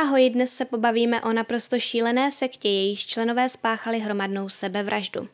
Ahoj, dnes se pobavíme o naprosto šílené sektě, jejíž členové spáchali hromadnou sebevraždu.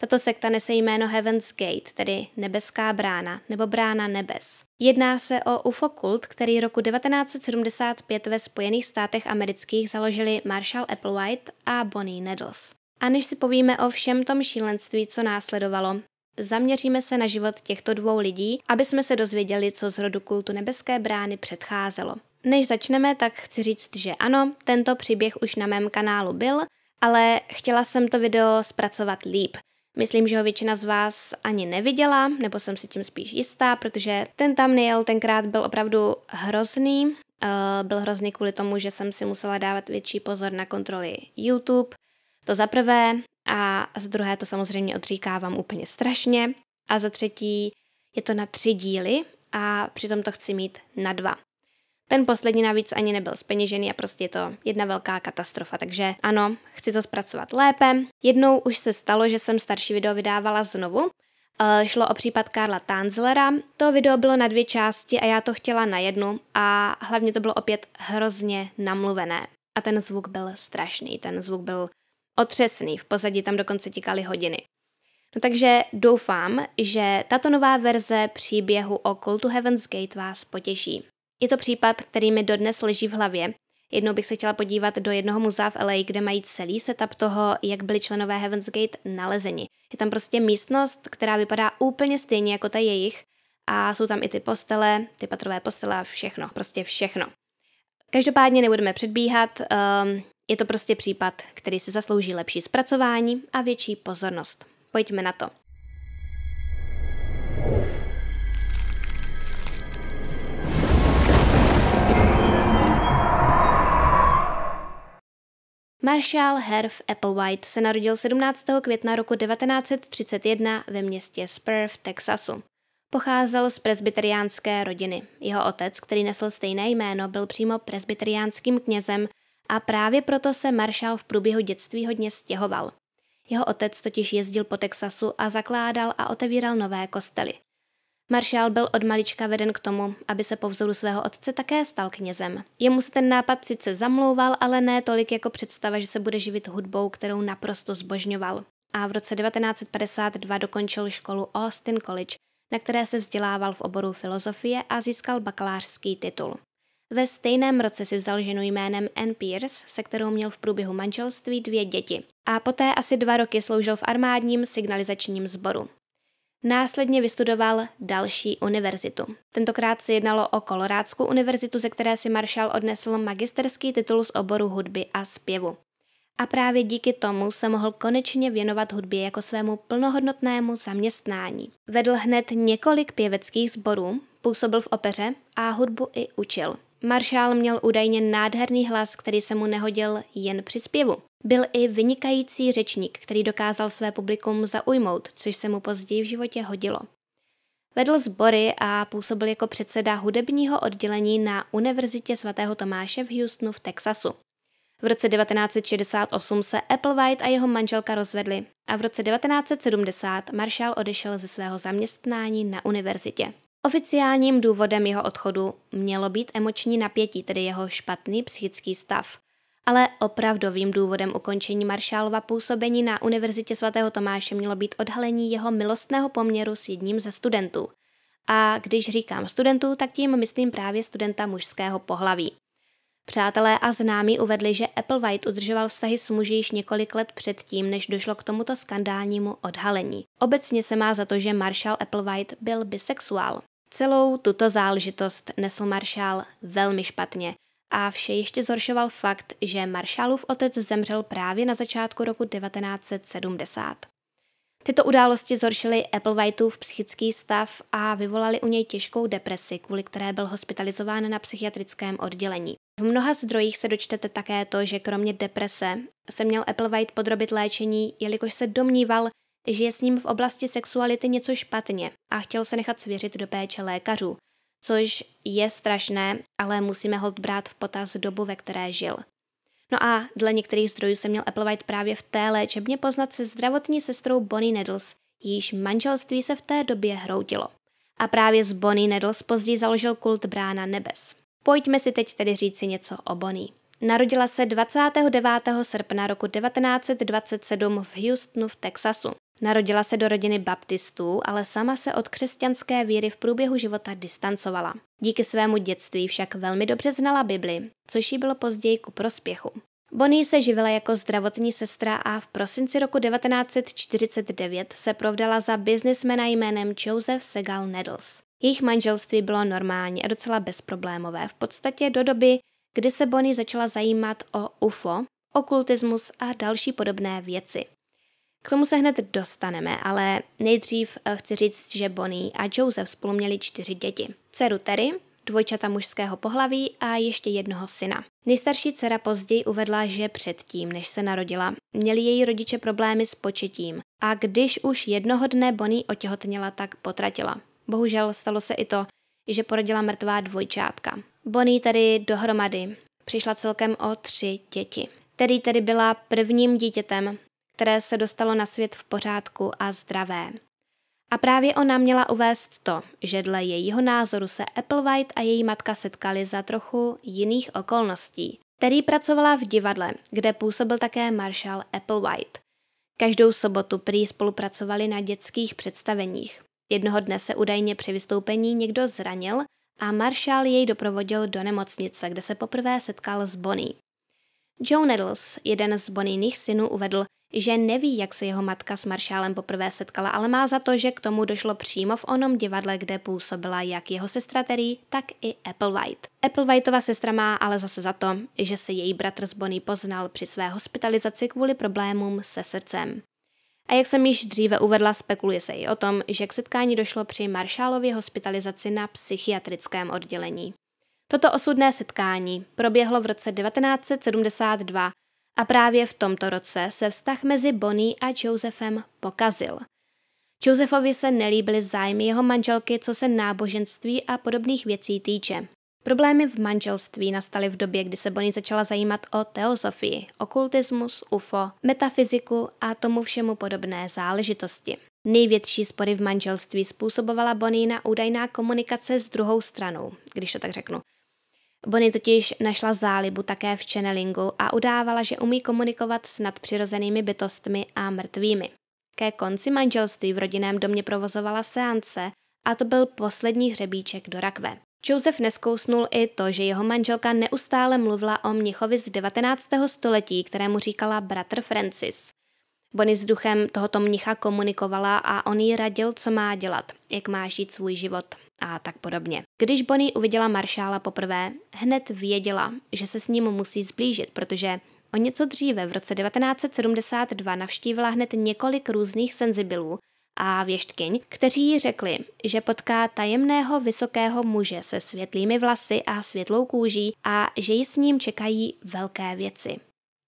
Tato sekta nese jméno Heaven's Gate, tedy Nebeská brána nebo Brána nebes. Jedná se o UFO kult, který roku 1975 ve Spojených státech amerických založili Marshall Applewhite a Bonnie Nettles. A než si povíme o všem tom šílenství, co následovalo, zaměříme se na život těchto dvou lidí, aby jsme se dozvěděli, co z rodu kultu Nebeské brány předcházelo. Než začneme, tak chci říct, že ano, tento příběh už na mém kanálu byl, ale chtěla jsem to video zpracovat líp. Myslím, že ho většina z vás ani neviděla, nebo jsem si tím spíš jistá, protože ten thumbnail tenkrát byl opravdu hrozný. Eh, byl hrozný kvůli tomu, že jsem si musela dávat větší pozor na kontroly YouTube. To za prvé a za druhé to samozřejmě odříkávám úplně strašně. A za třetí je to na tři díly a přitom to chci mít na dva. Ten poslední navíc ani nebyl speněžený a prostě je to jedna velká katastrofa, takže ano, chci to zpracovat lépe. Jednou už se stalo, že jsem starší video vydávala znovu, Uh, šlo o případ Karla Tanzlera. To video bylo na dvě části a já to chtěla na jednu a hlavně to bylo opět hrozně namluvené. A ten zvuk byl strašný, ten zvuk byl otřesný, v pozadí tam dokonce tikaly hodiny. No takže doufám, že tato nová verze příběhu o Cultu to Heaven's Gate vás potěší. Je to případ, který mi dodnes leží v hlavě. Jednou bych se chtěla podívat do jednoho muzea v LA, kde mají celý setup toho, jak byli členové Heaven's Gate nalezeni. Je tam prostě místnost, která vypadá úplně stejně jako ta jejich a jsou tam i ty postele, ty patrové postele a všechno, prostě všechno. Každopádně nebudeme předbíhat, um, je to prostě případ, který si zaslouží lepší zpracování a větší pozornost. Pojďme na to. Marshall Herf Applewhite se narodil 17. května roku 1931 ve městě Spur v Texasu. Pocházel z presbyteriánské rodiny. Jeho otec, který nesl stejné jméno, byl přímo presbyteriánským knězem a právě proto se Marshall v průběhu dětství hodně stěhoval. Jeho otec totiž jezdil po Texasu a zakládal a otevíral nové kostely. Maršál byl od malička veden k tomu, aby se po vzoru svého otce také stal knězem. Jemu se ten nápad sice zamlouval, ale ne tolik jako představa, že se bude živit hudbou, kterou naprosto zbožňoval. A v roce 1952 dokončil školu Austin College, na které se vzdělával v oboru filozofie a získal bakalářský titul. Ve stejném roce si vzal ženu jménem Ann Pierce, se kterou měl v průběhu manželství dvě děti. A poté asi dva roky sloužil v armádním signalizačním sboru. Následně vystudoval další univerzitu. Tentokrát se jednalo o Kolorádskou univerzitu, ze které si Marshall odnesl magisterský titul z oboru hudby a zpěvu. A právě díky tomu se mohl konečně věnovat hudbě jako svému plnohodnotnému zaměstnání. Vedl hned několik pěveckých sborů, působil v opeře a hudbu i učil. Marshall měl údajně nádherný hlas, který se mu nehodil jen při zpěvu. Byl i vynikající řečník, který dokázal své publikum zaujmout, což se mu později v životě hodilo. Vedl sbory a působil jako předseda hudebního oddělení na Univerzitě svatého Tomáše v Houstonu v Texasu. V roce 1968 se Applewhite a jeho manželka rozvedli a v roce 1970 Marshall odešel ze svého zaměstnání na univerzitě. Oficiálním důvodem jeho odchodu mělo být emoční napětí, tedy jeho špatný psychický stav ale opravdovým důvodem ukončení maršálova působení na Univerzitě svatého Tomáše mělo být odhalení jeho milostného poměru s jedním ze studentů. A když říkám studentů, tak tím myslím právě studenta mužského pohlaví. Přátelé a známí uvedli, že Applewhite udržoval vztahy s muži již několik let předtím, než došlo k tomuto skandálnímu odhalení. Obecně se má za to, že Marshall Applewhite byl bisexuál. Celou tuto záležitost nesl Marshall velmi špatně a vše ještě zhoršoval fakt, že maršálův otec zemřel právě na začátku roku 1970. Tyto události zhoršily Applewhiteův psychický stav a vyvolaly u něj těžkou depresi, kvůli které byl hospitalizován na psychiatrickém oddělení. V mnoha zdrojích se dočtete také to, že kromě deprese se měl Applewhite podrobit léčení, jelikož se domníval, že je s ním v oblasti sexuality něco špatně a chtěl se nechat svěřit do péče lékařů což je strašné, ale musíme hold brát v potaz dobu, ve které žil. No a dle některých zdrojů se měl Applewhite právě v té léčebně poznat se zdravotní sestrou Bonnie Neddles, jejíž manželství se v té době hroutilo. A právě z Bonnie Neddles později založil kult Brána nebes. Pojďme si teď tedy říci něco o Bonnie. Narodila se 29. srpna roku 1927 v Houstonu v Texasu. Narodila se do rodiny baptistů, ale sama se od křesťanské víry v průběhu života distancovala. Díky svému dětství však velmi dobře znala Bibli, což jí bylo později ku prospěchu. Bonnie se živila jako zdravotní sestra a v prosinci roku 1949 se provdala za biznismena jménem Joseph Segal Neddles. Jejich manželství bylo normální a docela bezproblémové, v podstatě do doby, kdy se Bonnie začala zajímat o UFO, okultismus a další podobné věci. K tomu se hned dostaneme, ale nejdřív eh, chci říct, že Bonnie a Joseph spolu měli čtyři děti. Dceru Terry, dvojčata mužského pohlaví a ještě jednoho syna. Nejstarší dcera později uvedla, že předtím, než se narodila, měli její rodiče problémy s početím a když už jednoho dne Bonnie otěhotněla, tak potratila. Bohužel stalo se i to, že porodila mrtvá dvojčátka. Bonnie tedy dohromady přišla celkem o tři děti. Tedy tedy byla prvním dítětem které se dostalo na svět v pořádku a zdravé. A právě ona měla uvést to, že dle jejího názoru se Applewhite a její matka setkali za trochu jiných okolností. který pracovala v divadle, kde působil také Marshall Applewhite. Každou sobotu prý spolupracovali na dětských představeních. Jednoho dne se údajně při vystoupení někdo zranil a Marshall jej doprovodil do nemocnice, kde se poprvé setkal s Bonnie. Joe Nettles, jeden z Bonnyných synů, uvedl, že neví, jak se jeho matka s maršálem poprvé setkala, ale má za to, že k tomu došlo přímo v onom divadle, kde působila jak jeho sestra Terry, tak i Applewhite. Applewhiteova sestra má ale zase za to, že se její bratr z Bonnie poznal při své hospitalizaci kvůli problémům se srdcem. A jak jsem již dříve uvedla, spekuluje se i o tom, že k setkání došlo při maršálově hospitalizaci na psychiatrickém oddělení. Toto osudné setkání proběhlo v roce 1972 a právě v tomto roce se vztah mezi Bonnie a Josephem pokazil. Josephovi se nelíbily zájmy jeho manželky, co se náboženství a podobných věcí týče. Problémy v manželství nastaly v době, kdy se Bonnie začala zajímat o teozofii, okultismus, UFO, metafyziku a tomu všemu podobné záležitosti. Největší spory v manželství způsobovala Bonína údajná komunikace s druhou stranou, když to tak řeknu. Bonnie totiž našla zálibu také v channelingu a udávala, že umí komunikovat s nadpřirozenými bytostmi a mrtvými. Ke konci manželství v rodinném domě provozovala seance a to byl poslední hřebíček do rakve. Joseph neskousnul i to, že jeho manželka neustále mluvila o mnichovi z 19. století, kterému říkala bratr Francis. Bonnie s duchem tohoto mnicha komunikovala a on jí radil, co má dělat, jak má žít svůj život a tak podobně. Když Bonnie uviděla maršála poprvé, hned věděla, že se s ním musí zblížit, protože o něco dříve, v roce 1972, navštívila hned několik různých senzibilů a věštkyň, kteří jí řekli, že potká tajemného vysokého muže se světlými vlasy a světlou kůží a že ji s ním čekají velké věci.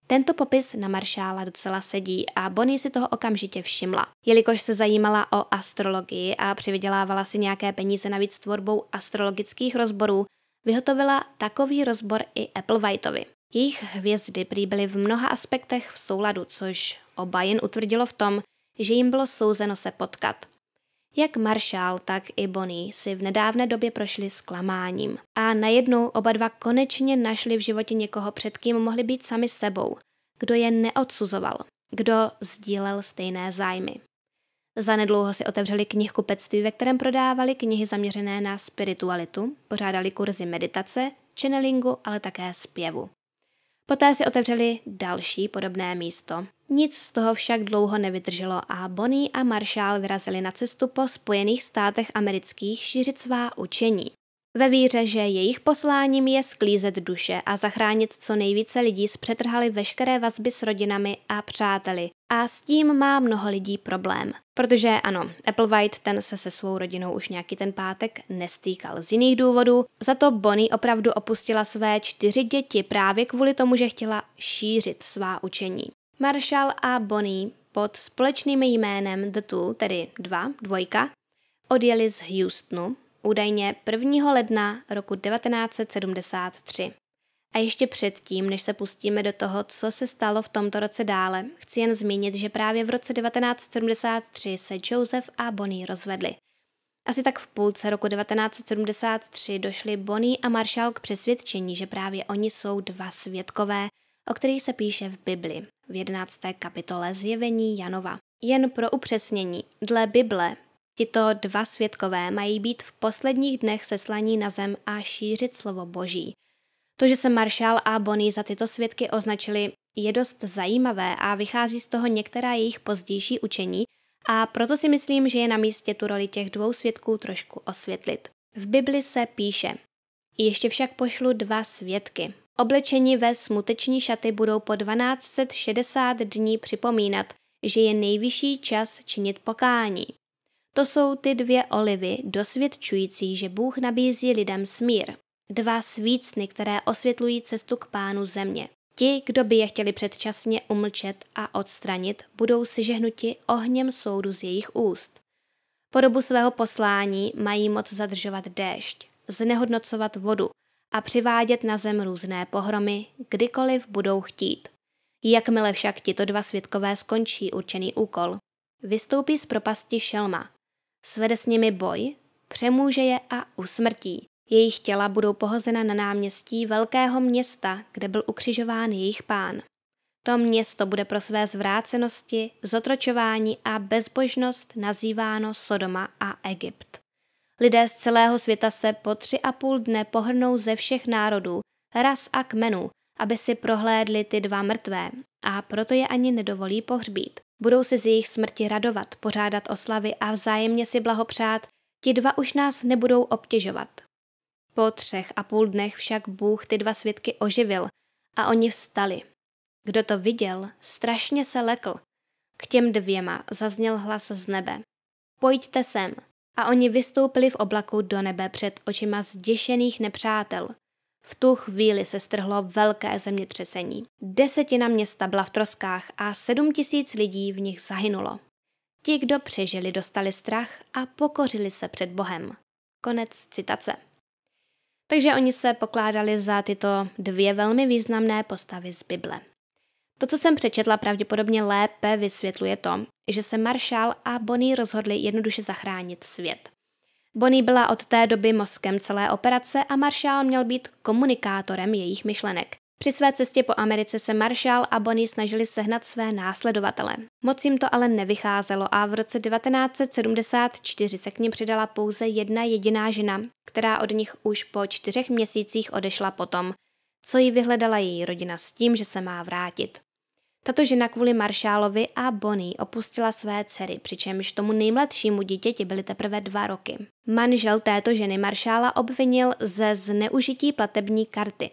Tento popis na maršála docela sedí a Bonnie si toho okamžitě všimla. Jelikož se zajímala o astrologii a přivydělávala si nějaké peníze navíc tvorbou astrologických rozborů, vyhotovila takový rozbor i Applewhiteovi. Jejich hvězdy prý byly v mnoha aspektech v souladu, což oba jen utvrdilo v tom, že jim bylo souzeno se potkat. Jak Marshall, tak i Bonnie si v nedávné době prošli zklamáním. A najednou oba dva konečně našli v životě někoho, před kým mohli být sami sebou, kdo je neodsuzoval, kdo sdílel stejné zájmy. Zanedlouho si otevřeli knihkupectví, ve kterém prodávali knihy zaměřené na spiritualitu, pořádali kurzy meditace, channelingu, ale také zpěvu. Poté si otevřeli další podobné místo. Nic z toho však dlouho nevydrželo a Bonnie a Marshall vyrazili na cestu po Spojených státech amerických šířit svá učení ve víře, že jejich posláním je sklízet duše a zachránit co nejvíce lidí zpřetrhali veškeré vazby s rodinami a přáteli. A s tím má mnoho lidí problém. Protože ano, Applewhite ten se se svou rodinou už nějaký ten pátek nestýkal z jiných důvodů, za to Bonnie opravdu opustila své čtyři děti právě kvůli tomu, že chtěla šířit svá učení. Marshall a Bonnie pod společným jménem The Two, tedy dva, dvojka, odjeli z Houstonu, údajně 1. ledna roku 1973. A ještě předtím, než se pustíme do toho, co se stalo v tomto roce dále, chci jen zmínit, že právě v roce 1973 se Joseph a Bonnie rozvedli. Asi tak v půlce roku 1973 došli Bonnie a Marshall k přesvědčení, že právě oni jsou dva svědkové, o kterých se píše v Bibli, v 11. kapitole zjevení Janova. Jen pro upřesnění, dle Bible Tito dva světkové mají být v posledních dnech seslaní na zem a šířit slovo boží. To, že se Marshall a Bonnie za tyto svědky označili, je dost zajímavé a vychází z toho některá jejich pozdější učení a proto si myslím, že je na místě tu roli těch dvou svědků trošku osvětlit. V Bibli se píše Ještě však pošlu dva svědky. Oblečení ve smuteční šaty budou po 1260 dní připomínat, že je nejvyšší čas činit pokání. To jsou ty dvě olivy, dosvědčující, že Bůh nabízí lidem smír. Dva svícny, které osvětlují cestu k pánu země. Ti, kdo by je chtěli předčasně umlčet a odstranit, budou žehnuti ohněm soudu z jejich úst. Po dobu svého poslání mají moc zadržovat déšť, znehodnocovat vodu a přivádět na zem různé pohromy, kdykoliv budou chtít. Jakmile však tito dva světkové skončí určený úkol, vystoupí z propasti šelma, svede s nimi boj, přemůže je a usmrtí. Jejich těla budou pohozena na náměstí velkého města, kde byl ukřižován jejich pán. To město bude pro své zvrácenosti, zotročování a bezbožnost nazýváno Sodoma a Egypt. Lidé z celého světa se po tři a půl dne pohrnou ze všech národů, ras a kmenů, aby si prohlédli ty dva mrtvé a proto je ani nedovolí pohřbít. Budou si z jejich smrti radovat, pořádat oslavy a vzájemně si blahopřát, ti dva už nás nebudou obtěžovat. Po třech a půl dnech však Bůh ty dva svědky oživil a oni vstali. Kdo to viděl, strašně se lekl. K těm dvěma zazněl hlas z nebe. Pojďte sem. A oni vystoupili v oblaku do nebe před očima zděšených nepřátel – v tu chvíli se strhlo velké zemětřesení. Desetina města byla v troskách a sedm tisíc lidí v nich zahynulo. Ti, kdo přežili, dostali strach a pokořili se před Bohem. Konec citace. Takže oni se pokládali za tyto dvě velmi významné postavy z Bible. To, co jsem přečetla, pravděpodobně lépe vysvětluje to, že se Marshall a Bonnie rozhodli jednoduše zachránit svět. Bonnie byla od té doby mozkem celé operace a Marshall měl být komunikátorem jejich myšlenek. Při své cestě po Americe se Marshall a Bonnie snažili sehnat své následovatele. Moc jim to ale nevycházelo a v roce 1974 se k ním přidala pouze jedna jediná žena, která od nich už po čtyřech měsících odešla potom, co ji vyhledala její rodina s tím, že se má vrátit. Tato žena kvůli Maršálovi a Bonnie opustila své dcery, přičemž tomu nejmladšímu dítěti byly teprve dva roky. Manžel této ženy Maršála obvinil ze zneužití platební karty.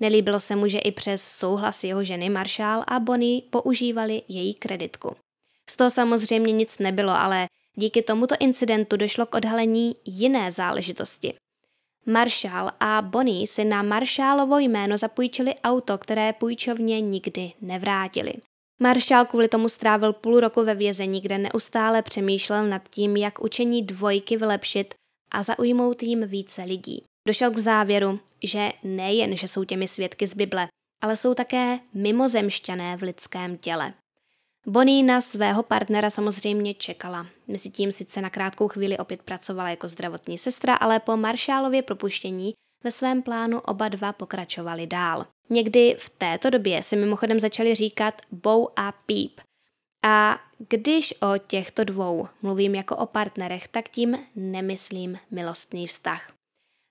Nelíbilo se mu, že i přes souhlas jeho ženy Maršál a Bonnie používali její kreditku. Z toho samozřejmě nic nebylo, ale díky tomuto incidentu došlo k odhalení jiné záležitosti. Maršál a Bonnie si na Maršálovo jméno zapůjčili auto, které půjčovně nikdy nevrátili. Maršál kvůli tomu strávil půl roku ve vězení, kde neustále přemýšlel nad tím, jak učení dvojky vylepšit a zaujmout jim více lidí. Došel k závěru, že nejen, že jsou těmi svědky z Bible, ale jsou také mimozemšťané v lidském těle. Bonnie na svého partnera samozřejmě čekala. Mezitím sice na krátkou chvíli opět pracovala jako zdravotní sestra, ale po Marshallově propuštění ve svém plánu oba dva pokračovali dál. Někdy v této době si mimochodem začali říkat Bow a Peep. A když o těchto dvou mluvím jako o partnerech, tak tím nemyslím milostný vztah.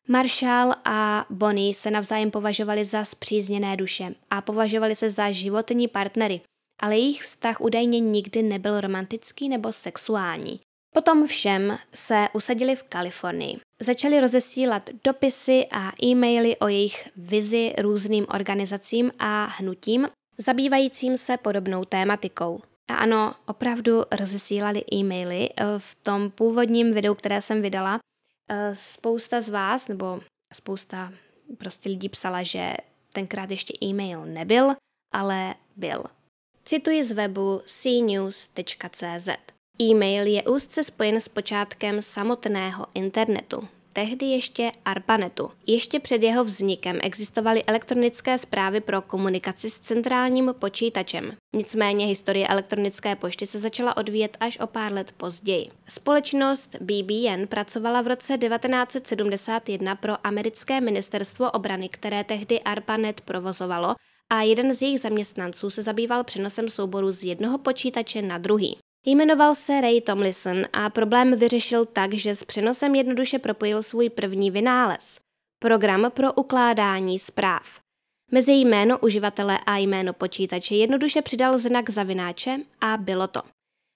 Marshall a Bonnie se navzájem považovali za zpřízněné duše a považovali se za životní partnery, ale jejich vztah údajně nikdy nebyl romantický nebo sexuální. Potom všem se usadili v Kalifornii. Začali rozesílat dopisy a e-maily o jejich vizi různým organizacím a hnutím, zabývajícím se podobnou tématikou. A ano, opravdu rozesílali e-maily. V tom původním videu, které jsem vydala, eh, spousta z vás, nebo spousta prostě lidí psala, že tenkrát ještě e-mail nebyl, ale byl. Cituji z webu cnews.cz. E-mail je úzce spojen s počátkem samotného internetu, tehdy ještě ARPANETu. Ještě před jeho vznikem existovaly elektronické zprávy pro komunikaci s centrálním počítačem. Nicméně historie elektronické pošty se začala odvíjet až o pár let později. Společnost BBN pracovala v roce 1971 pro americké ministerstvo obrany, které tehdy ARPANET provozovalo a jeden z jejich zaměstnanců se zabýval přenosem souboru z jednoho počítače na druhý. Jmenoval se Ray Tomlinson a problém vyřešil tak, že s přenosem jednoduše propojil svůj první vynález – program pro ukládání zpráv. Mezi jméno uživatele a jméno počítače jednoduše přidal znak zavináče a bylo to.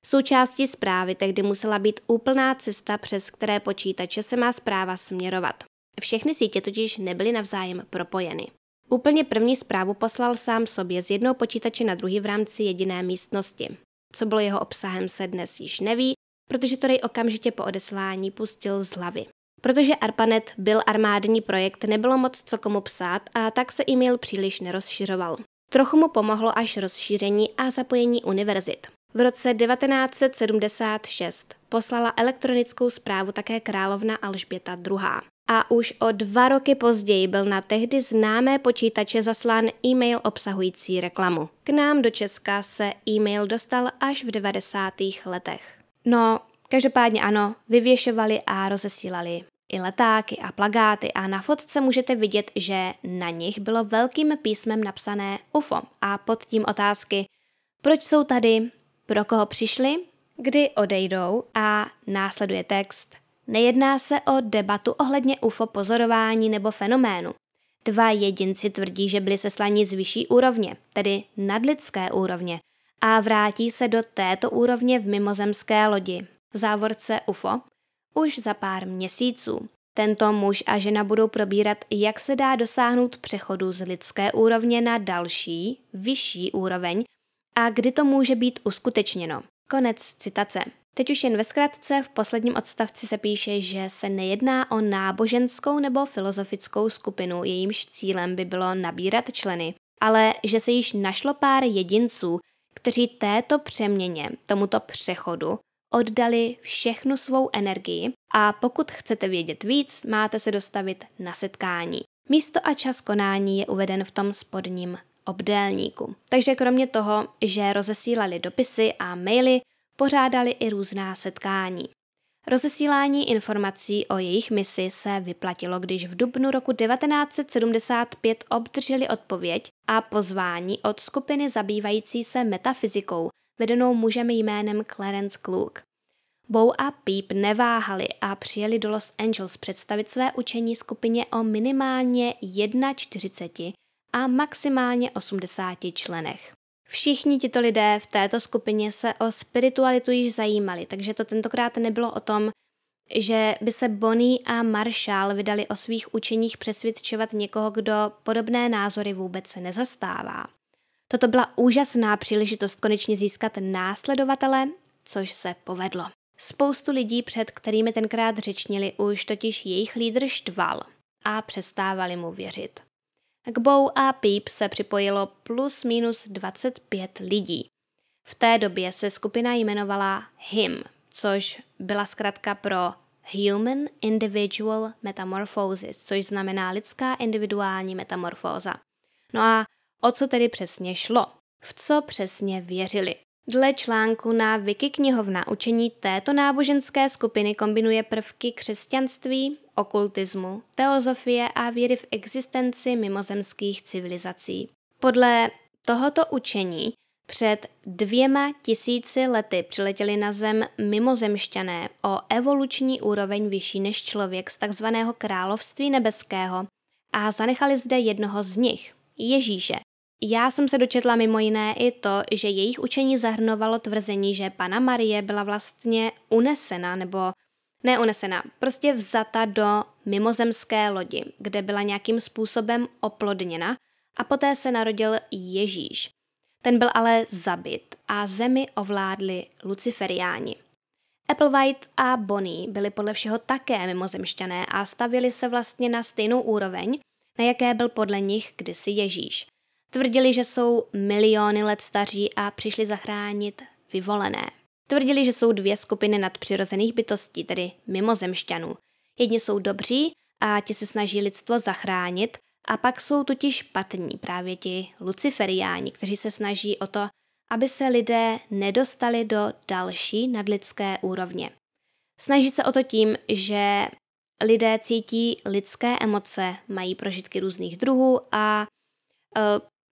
Součástí zprávy tehdy musela být úplná cesta, přes které počítače se má zpráva směrovat. Všechny sítě totiž nebyly navzájem propojeny. Úplně první zprávu poslal sám sobě z jednoho počítače na druhý v rámci jediné místnosti. Co bylo jeho obsahem se dnes již neví, protože to okamžitě po odeslání pustil z hlavy. Protože ARPANET byl armádní projekt, nebylo moc co komu psát a tak se e-mail příliš nerozšiřoval. Trochu mu pomohlo až rozšíření a zapojení univerzit. V roce 1976 poslala elektronickou zprávu také královna Alžběta II a už o dva roky později byl na tehdy známé počítače zaslán e-mail obsahující reklamu. K nám do Česka se e-mail dostal až v 90. letech. No, každopádně ano, vyvěšovali a rozesílali i letáky a plagáty a na fotce můžete vidět, že na nich bylo velkým písmem napsané UFO a pod tím otázky, proč jsou tady, pro koho přišli, kdy odejdou a následuje text – Nejedná se o debatu ohledně UFO pozorování nebo fenoménu. Dva jedinci tvrdí, že byli seslani z vyšší úrovně, tedy nadlidské úrovně, a vrátí se do této úrovně v mimozemské lodi, v závorce UFO, už za pár měsíců. Tento muž a žena budou probírat, jak se dá dosáhnout přechodu z lidské úrovně na další, vyšší úroveň a kdy to může být uskutečněno. Konec citace. Teď už jen ve zkratce, v posledním odstavci se píše, že se nejedná o náboženskou nebo filozofickou skupinu, jejímž cílem by bylo nabírat členy, ale že se již našlo pár jedinců, kteří této přeměně, tomuto přechodu, oddali všechnu svou energii a pokud chcete vědět víc, máte se dostavit na setkání. Místo a čas konání je uveden v tom spodním obdélníku. Takže kromě toho, že rozesílali dopisy a maily, pořádali i různá setkání. Rozesílání informací o jejich misi se vyplatilo, když v dubnu roku 1975 obdrželi odpověď a pozvání od skupiny zabývající se metafyzikou, vedenou mužem jménem Clarence Klug. Bow a Peep neváhali a přijeli do Los Angeles představit své učení skupině o minimálně 1,40 a maximálně 80 členech. Všichni tito lidé v této skupině se o spiritualitu již zajímali, takže to tentokrát nebylo o tom, že by se Bonnie a Marshall vydali o svých učeních přesvědčovat někoho, kdo podobné názory vůbec nezastává. Toto byla úžasná příležitost konečně získat následovatele, což se povedlo. Spoustu lidí, před kterými tenkrát řečnili, už totiž jejich lídr štval a přestávali mu věřit. K Bow a Peep se připojilo plus minus 25 lidí. V té době se skupina jmenovala HIM, což byla zkrátka pro Human Individual Metamorphosis, což znamená lidská individuální metamorfóza. No a o co tedy přesně šlo? V co přesně věřili? Dle článku na Wiki knihovna učení této náboženské skupiny kombinuje prvky křesťanství, okultismu, teozofie a víry v existenci mimozemských civilizací. Podle tohoto učení před dvěma tisíci lety přiletěli na Zem mimozemšťané o evoluční úroveň vyšší než člověk z takzvaného království nebeského a zanechali zde jednoho z nich, Ježíše. Já jsem se dočetla mimo jiné i to, že jejich učení zahrnovalo tvrzení, že Pana Marie byla vlastně unesena nebo neunesená, prostě vzata do mimozemské lodi, kde byla nějakým způsobem oplodněna a poté se narodil Ježíš. Ten byl ale zabit a zemi ovládli luciferiáni. Applewhite a Bonnie byli podle všeho také mimozemšťané a stavili se vlastně na stejnou úroveň, na jaké byl podle nich kdysi Ježíš. Tvrdili, že jsou miliony let staří a přišli zachránit vyvolené. Tvrdili, že jsou dvě skupiny nadpřirozených bytostí, tedy mimozemšťanů. Jedni jsou dobří a ti se snaží lidstvo zachránit, a pak jsou totiž špatní, právě ti luciferiáni, kteří se snaží o to, aby se lidé nedostali do další nadlidské úrovně. Snaží se o to tím, že lidé cítí lidské emoce, mají prožitky různých druhů a e,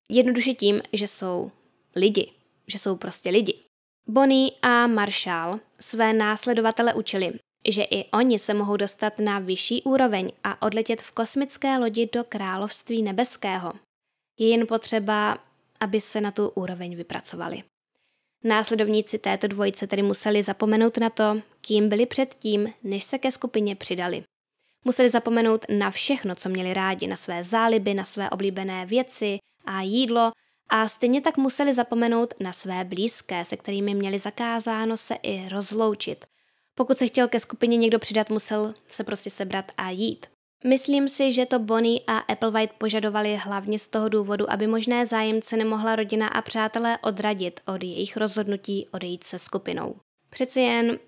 jednoduše tím, že jsou lidi, že jsou prostě lidi. Bonnie a Marshall své následovatele učili, že i oni se mohou dostat na vyšší úroveň a odletět v kosmické lodi do království nebeského. Je jen potřeba, aby se na tu úroveň vypracovali. Následovníci této dvojice tedy museli zapomenout na to, kým byli předtím, než se ke skupině přidali. Museli zapomenout na všechno, co měli rádi, na své záliby, na své oblíbené věci a jídlo a stejně tak museli zapomenout na své blízké, se kterými měli zakázáno se i rozloučit. Pokud se chtěl ke skupině někdo přidat, musel se prostě sebrat a jít. Myslím si, že to Bonnie a Applewhite požadovali hlavně z toho důvodu, aby možné zájemce nemohla rodina a přátelé odradit od jejich rozhodnutí odejít se skupinou. Přeci jen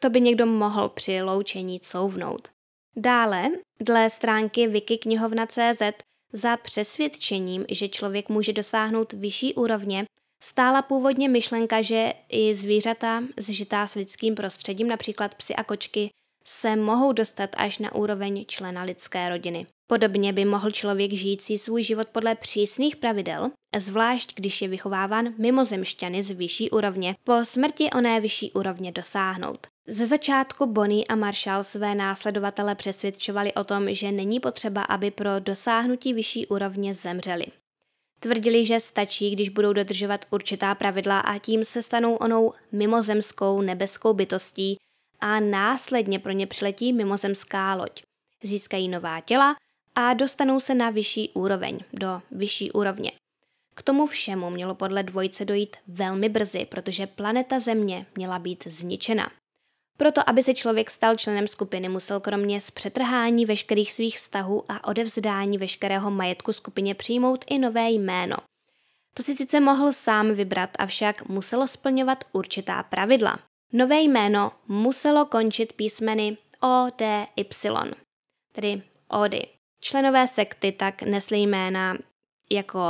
to by někdo mohl při loučení couvnout. Dále, dle stránky wiki knihovna.cz za přesvědčením, že člověk může dosáhnout vyšší úrovně, stála původně myšlenka, že i zvířata zžitá s lidským prostředím, například psy a kočky, se mohou dostat až na úroveň člena lidské rodiny. Podobně by mohl člověk žijící svůj život podle přísných pravidel, zvlášť když je vychováván mimozemšťany z vyšší úrovně, po smrti oné vyšší úrovně dosáhnout. Ze začátku Bonnie a Marshall své následovatele přesvědčovali o tom, že není potřeba, aby pro dosáhnutí vyšší úrovně zemřeli. Tvrdili, že stačí, když budou dodržovat určitá pravidla a tím se stanou onou mimozemskou nebeskou bytostí a následně pro ně přiletí mimozemská loď. Získají nová těla a dostanou se na vyšší úroveň, do vyšší úrovně. K tomu všemu mělo podle dvojice dojít velmi brzy, protože planeta Země měla být zničena. Proto, aby se člověk stal členem skupiny, musel kromě zpřetrhání veškerých svých vztahů a odevzdání veškerého majetku skupině přijmout i nové jméno. To si sice mohl sám vybrat, avšak muselo splňovat určitá pravidla. Nové jméno muselo končit písmeny O, D, Y, tedy Ody. Členové sekty tak nesli jména jako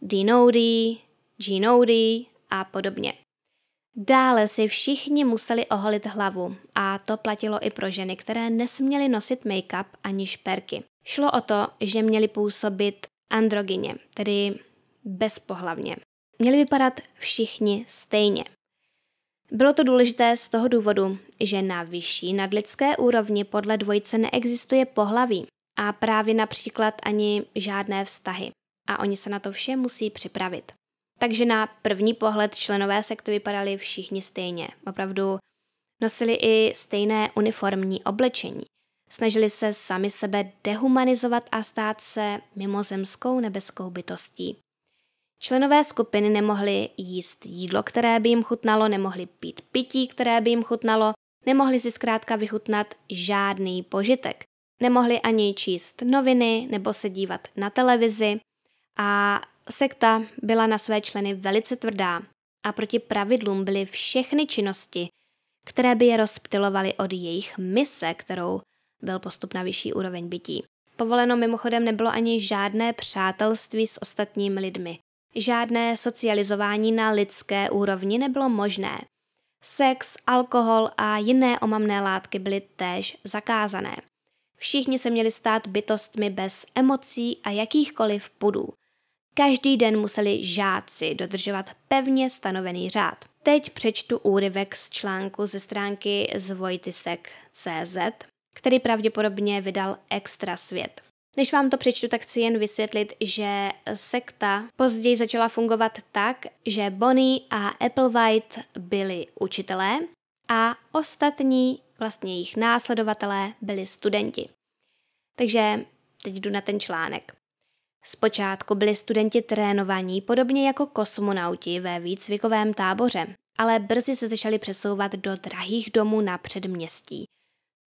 Dinoudi, Ginody a podobně. Dále si všichni museli oholit hlavu a to platilo i pro ženy, které nesměly nosit make-up ani šperky. Šlo o to, že měly působit androgyně, tedy bezpohlavně. Měli vypadat všichni stejně. Bylo to důležité z toho důvodu, že na vyšší nadlidské úrovni podle dvojice neexistuje pohlaví a právě například ani žádné vztahy. A oni se na to vše musí připravit. Takže na první pohled členové sekty vypadali všichni stejně. Opravdu nosili i stejné uniformní oblečení. Snažili se sami sebe dehumanizovat a stát se mimozemskou nebeskou bytostí. Členové skupiny nemohli jíst jídlo, které by jim chutnalo, nemohli pít pití, které by jim chutnalo, nemohli si zkrátka vychutnat žádný požitek. Nemohli ani číst noviny nebo se dívat na televizi a sekta byla na své členy velice tvrdá a proti pravidlům byly všechny činnosti, které by je rozptilovaly od jejich mise, kterou byl postup na vyšší úroveň bytí. Povoleno mimochodem nebylo ani žádné přátelství s ostatními lidmi. Žádné socializování na lidské úrovni nebylo možné. Sex, alkohol a jiné omamné látky byly též zakázané. Všichni se měli stát bytostmi bez emocí a jakýchkoliv pudů. Každý den museli žáci dodržovat pevně stanovený řád. Teď přečtu úryvek z článku ze stránky zvojtisek.cz, který pravděpodobně vydal Extra svět. Než vám to přečtu, tak chci jen vysvětlit, že sekta později začala fungovat tak, že Bonnie a Applewhite byli učitelé a ostatní vlastně jejich následovatelé byli studenti. Takže teď jdu na ten článek. Zpočátku byli studenti trénovaní podobně jako kosmonauti ve výcvikovém táboře, ale brzy se začali přesouvat do drahých domů na předměstí.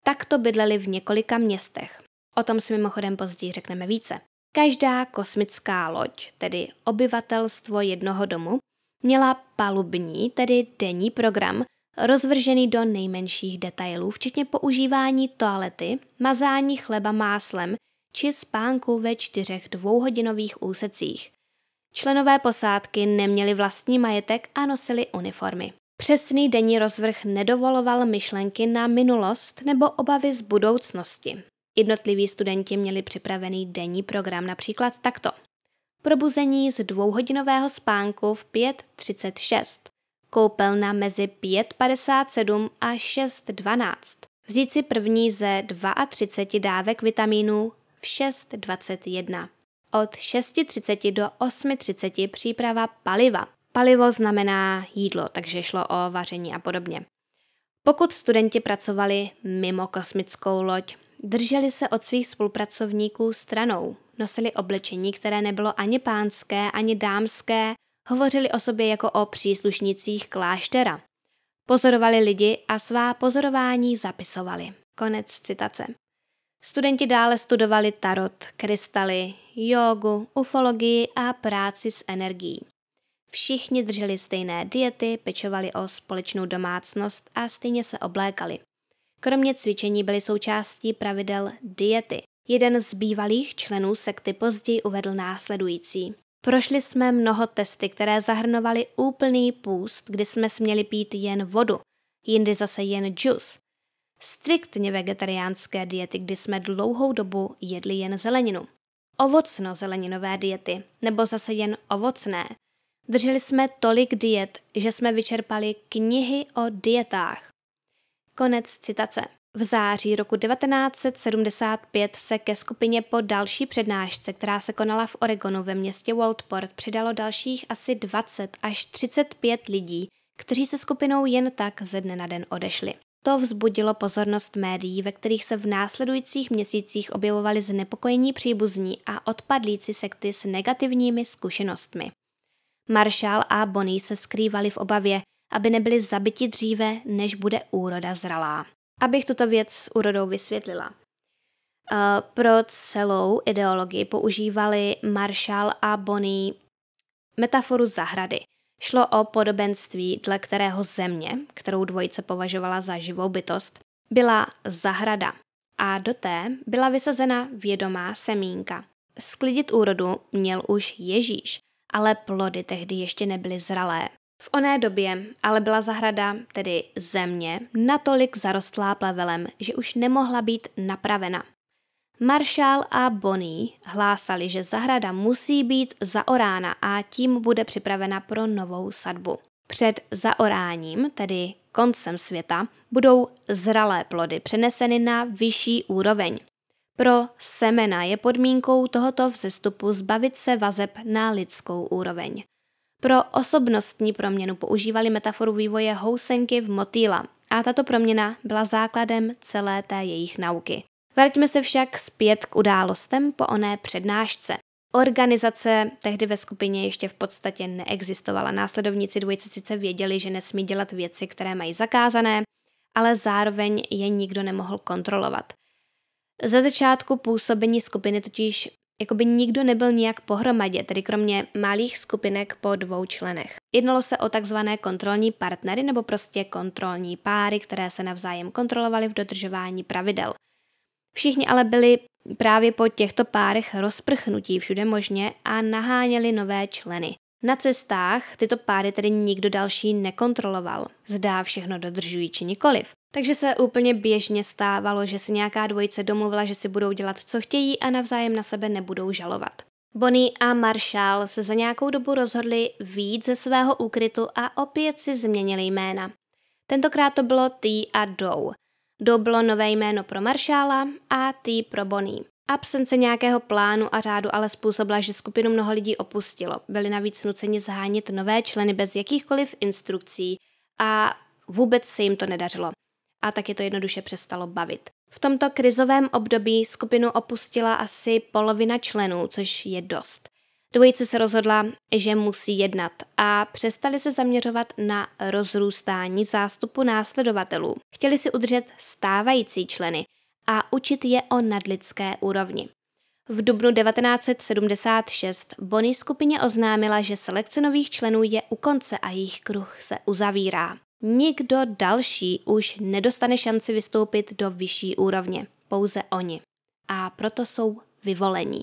Takto bydleli v několika městech. O tom si mimochodem později řekneme více. Každá kosmická loď, tedy obyvatelstvo jednoho domu, měla palubní, tedy denní program, rozvržený do nejmenších detailů, včetně používání toalety, mazání chleba máslem či spánku ve čtyřech dvouhodinových úsecích. Členové posádky neměli vlastní majetek a nosili uniformy. Přesný denní rozvrh nedovoloval myšlenky na minulost nebo obavy z budoucnosti. Jednotliví studenti měli připravený denní program například takto. Probuzení z dvouhodinového spánku v 5.36 koupelna mezi 5,57 a 6,12. Vzít si první ze 32 dávek vitamínů v 6,21. Od 6.30 do 8.30 příprava paliva. Palivo znamená jídlo, takže šlo o vaření a podobně. Pokud studenti pracovali mimo kosmickou loď, drželi se od svých spolupracovníků stranou, nosili oblečení, které nebylo ani pánské, ani dámské, Hovořili o sobě jako o příslušnicích kláštera. Pozorovali lidi a svá pozorování zapisovali. Konec citace. Studenti dále studovali tarot, krystaly, jógu, ufologii a práci s energií. Všichni drželi stejné diety, pečovali o společnou domácnost a stejně se oblékali. Kromě cvičení byly součástí pravidel diety. Jeden z bývalých členů sekty později uvedl následující. Prošli jsme mnoho testy, které zahrnovaly úplný půst, kdy jsme směli pít jen vodu, jindy zase jen džus. Striktně vegetariánské diety, kdy jsme dlouhou dobu jedli jen zeleninu. Ovocno-zeleninové diety, nebo zase jen ovocné. Drželi jsme tolik diet, že jsme vyčerpali knihy o dietách. Konec citace. V září roku 1975 se ke skupině po další přednášce, která se konala v Oregonu ve městě Waltport, přidalo dalších asi 20 až 35 lidí, kteří se skupinou jen tak ze dne na den odešli. To vzbudilo pozornost médií, ve kterých se v následujících měsících objevovali znepokojení příbuzní a odpadlíci sekty s negativními zkušenostmi. Marshall a Bonnie se skrývali v obavě, aby nebyli zabiti dříve, než bude úroda zralá abych tuto věc s úrodou vysvětlila. Eh, pro celou ideologii používali Marshall a Bonnie metaforu zahrady. Šlo o podobenství, dle kterého země, kterou dvojice považovala za živou bytost, byla zahrada a do té byla vysazena vědomá semínka. Sklidit úrodu měl už Ježíš, ale plody tehdy ještě nebyly zralé. V oné době ale byla zahrada, tedy země, natolik zarostlá plevelem, že už nemohla být napravena. Maršál a Bonnie hlásali, že zahrada musí být zaorána a tím bude připravena pro novou sadbu. Před zaoráním, tedy koncem světa, budou zralé plody přeneseny na vyšší úroveň. Pro semena je podmínkou tohoto vzestupu zbavit se vazeb na lidskou úroveň. Pro osobnostní proměnu používali metaforu vývoje housenky v motýla a tato proměna byla základem celé té jejich nauky. Vraťme se však zpět k událostem po oné přednášce. Organizace tehdy ve skupině ještě v podstatě neexistovala. Následovníci dvojice sice věděli, že nesmí dělat věci, které mají zakázané, ale zároveň je nikdo nemohl kontrolovat. Ze začátku působení skupiny totiž Jakoby nikdo nebyl nijak pohromadě, tedy kromě malých skupinek po dvou členech. Jednalo se o takzvané kontrolní partnery nebo prostě kontrolní páry, které se navzájem kontrolovaly v dodržování pravidel. Všichni ale byli právě po těchto párech rozprchnutí všude možně a naháněli nové členy. Na cestách tyto páry tedy nikdo další nekontroloval, zdá všechno dodržují či nikoliv. Takže se úplně běžně stávalo, že si nějaká dvojice domluvila, že si budou dělat, co chtějí a navzájem na sebe nebudou žalovat. Bonnie a Marshall se za nějakou dobu rozhodli víc ze svého úkrytu a opět si změnili jména. Tentokrát to bylo T a Dou. Dou bylo nové jméno pro Marshalla a T pro Bonnie. Absence nějakého plánu a řádu ale způsobila, že skupinu mnoho lidí opustilo. Byli navíc nuceni zhánět nové členy bez jakýchkoliv instrukcí a vůbec se jim to nedařilo a tak je to jednoduše přestalo bavit. V tomto krizovém období skupinu opustila asi polovina členů, což je dost. Dvojice se rozhodla, že musí jednat a přestali se zaměřovat na rozrůstání zástupu následovatelů. Chtěli si udržet stávající členy a učit je o nadlidské úrovni. V dubnu 1976 Bonnie skupině oznámila, že selekce nových členů je u konce a jejich kruh se uzavírá. Nikdo další už nedostane šanci vystoupit do vyšší úrovně, pouze oni. A proto jsou vyvolení.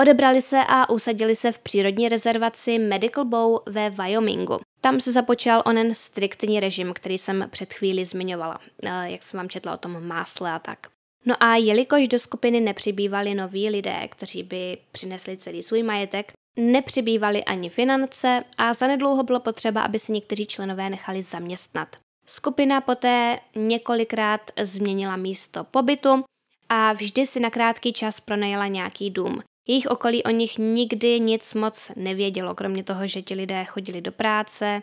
Odebrali se a usadili se v přírodní rezervaci Medical Bow ve Wyomingu. Tam se započal onen striktní režim, který jsem před chvíli zmiňovala, eh, jak jsem vám četla o tom másle a tak. No a jelikož do skupiny nepřibývali noví lidé, kteří by přinesli celý svůj majetek, nepřibývaly ani finance a zanedlouho bylo potřeba, aby se někteří členové nechali zaměstnat. Skupina poté několikrát změnila místo pobytu a vždy si na krátký čas pronajela nějaký dům. Jejich okolí o nich nikdy nic moc nevědělo, kromě toho, že ti lidé chodili do práce,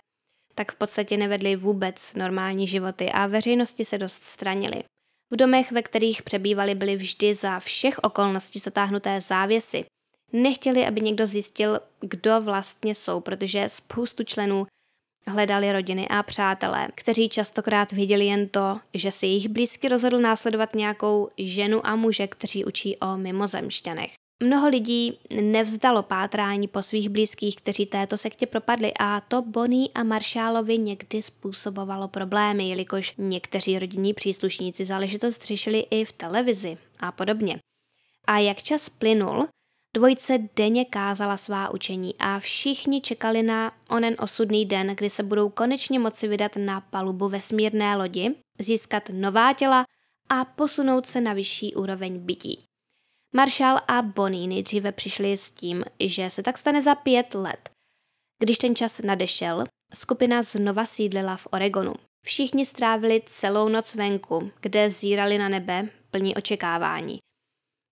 tak v podstatě nevedli vůbec normální životy a veřejnosti se dost stranili. V domech, ve kterých přebývali, byly vždy za všech okolností zatáhnuté závěsy, nechtěli, aby někdo zjistil, kdo vlastně jsou, protože spoustu členů hledali rodiny a přátelé, kteří častokrát viděli jen to, že si jejich blízky rozhodl následovat nějakou ženu a muže, kteří učí o mimozemšťanech. Mnoho lidí nevzdalo pátrání po svých blízkých, kteří této sektě propadli a to Bonnie a Maršálovi někdy způsobovalo problémy, jelikož někteří rodinní příslušníci záležitost řešili i v televizi a podobně. A jak čas plynul, Dvojice denně kázala svá učení a všichni čekali na onen osudný den, kdy se budou konečně moci vydat na palubu vesmírné lodi, získat nová těla a posunout se na vyšší úroveň bytí. Marshall a Bonnie nejdříve přišli s tím, že se tak stane za pět let. Když ten čas nadešel, skupina znova sídlila v Oregonu. Všichni strávili celou noc venku, kde zírali na nebe, plní očekávání –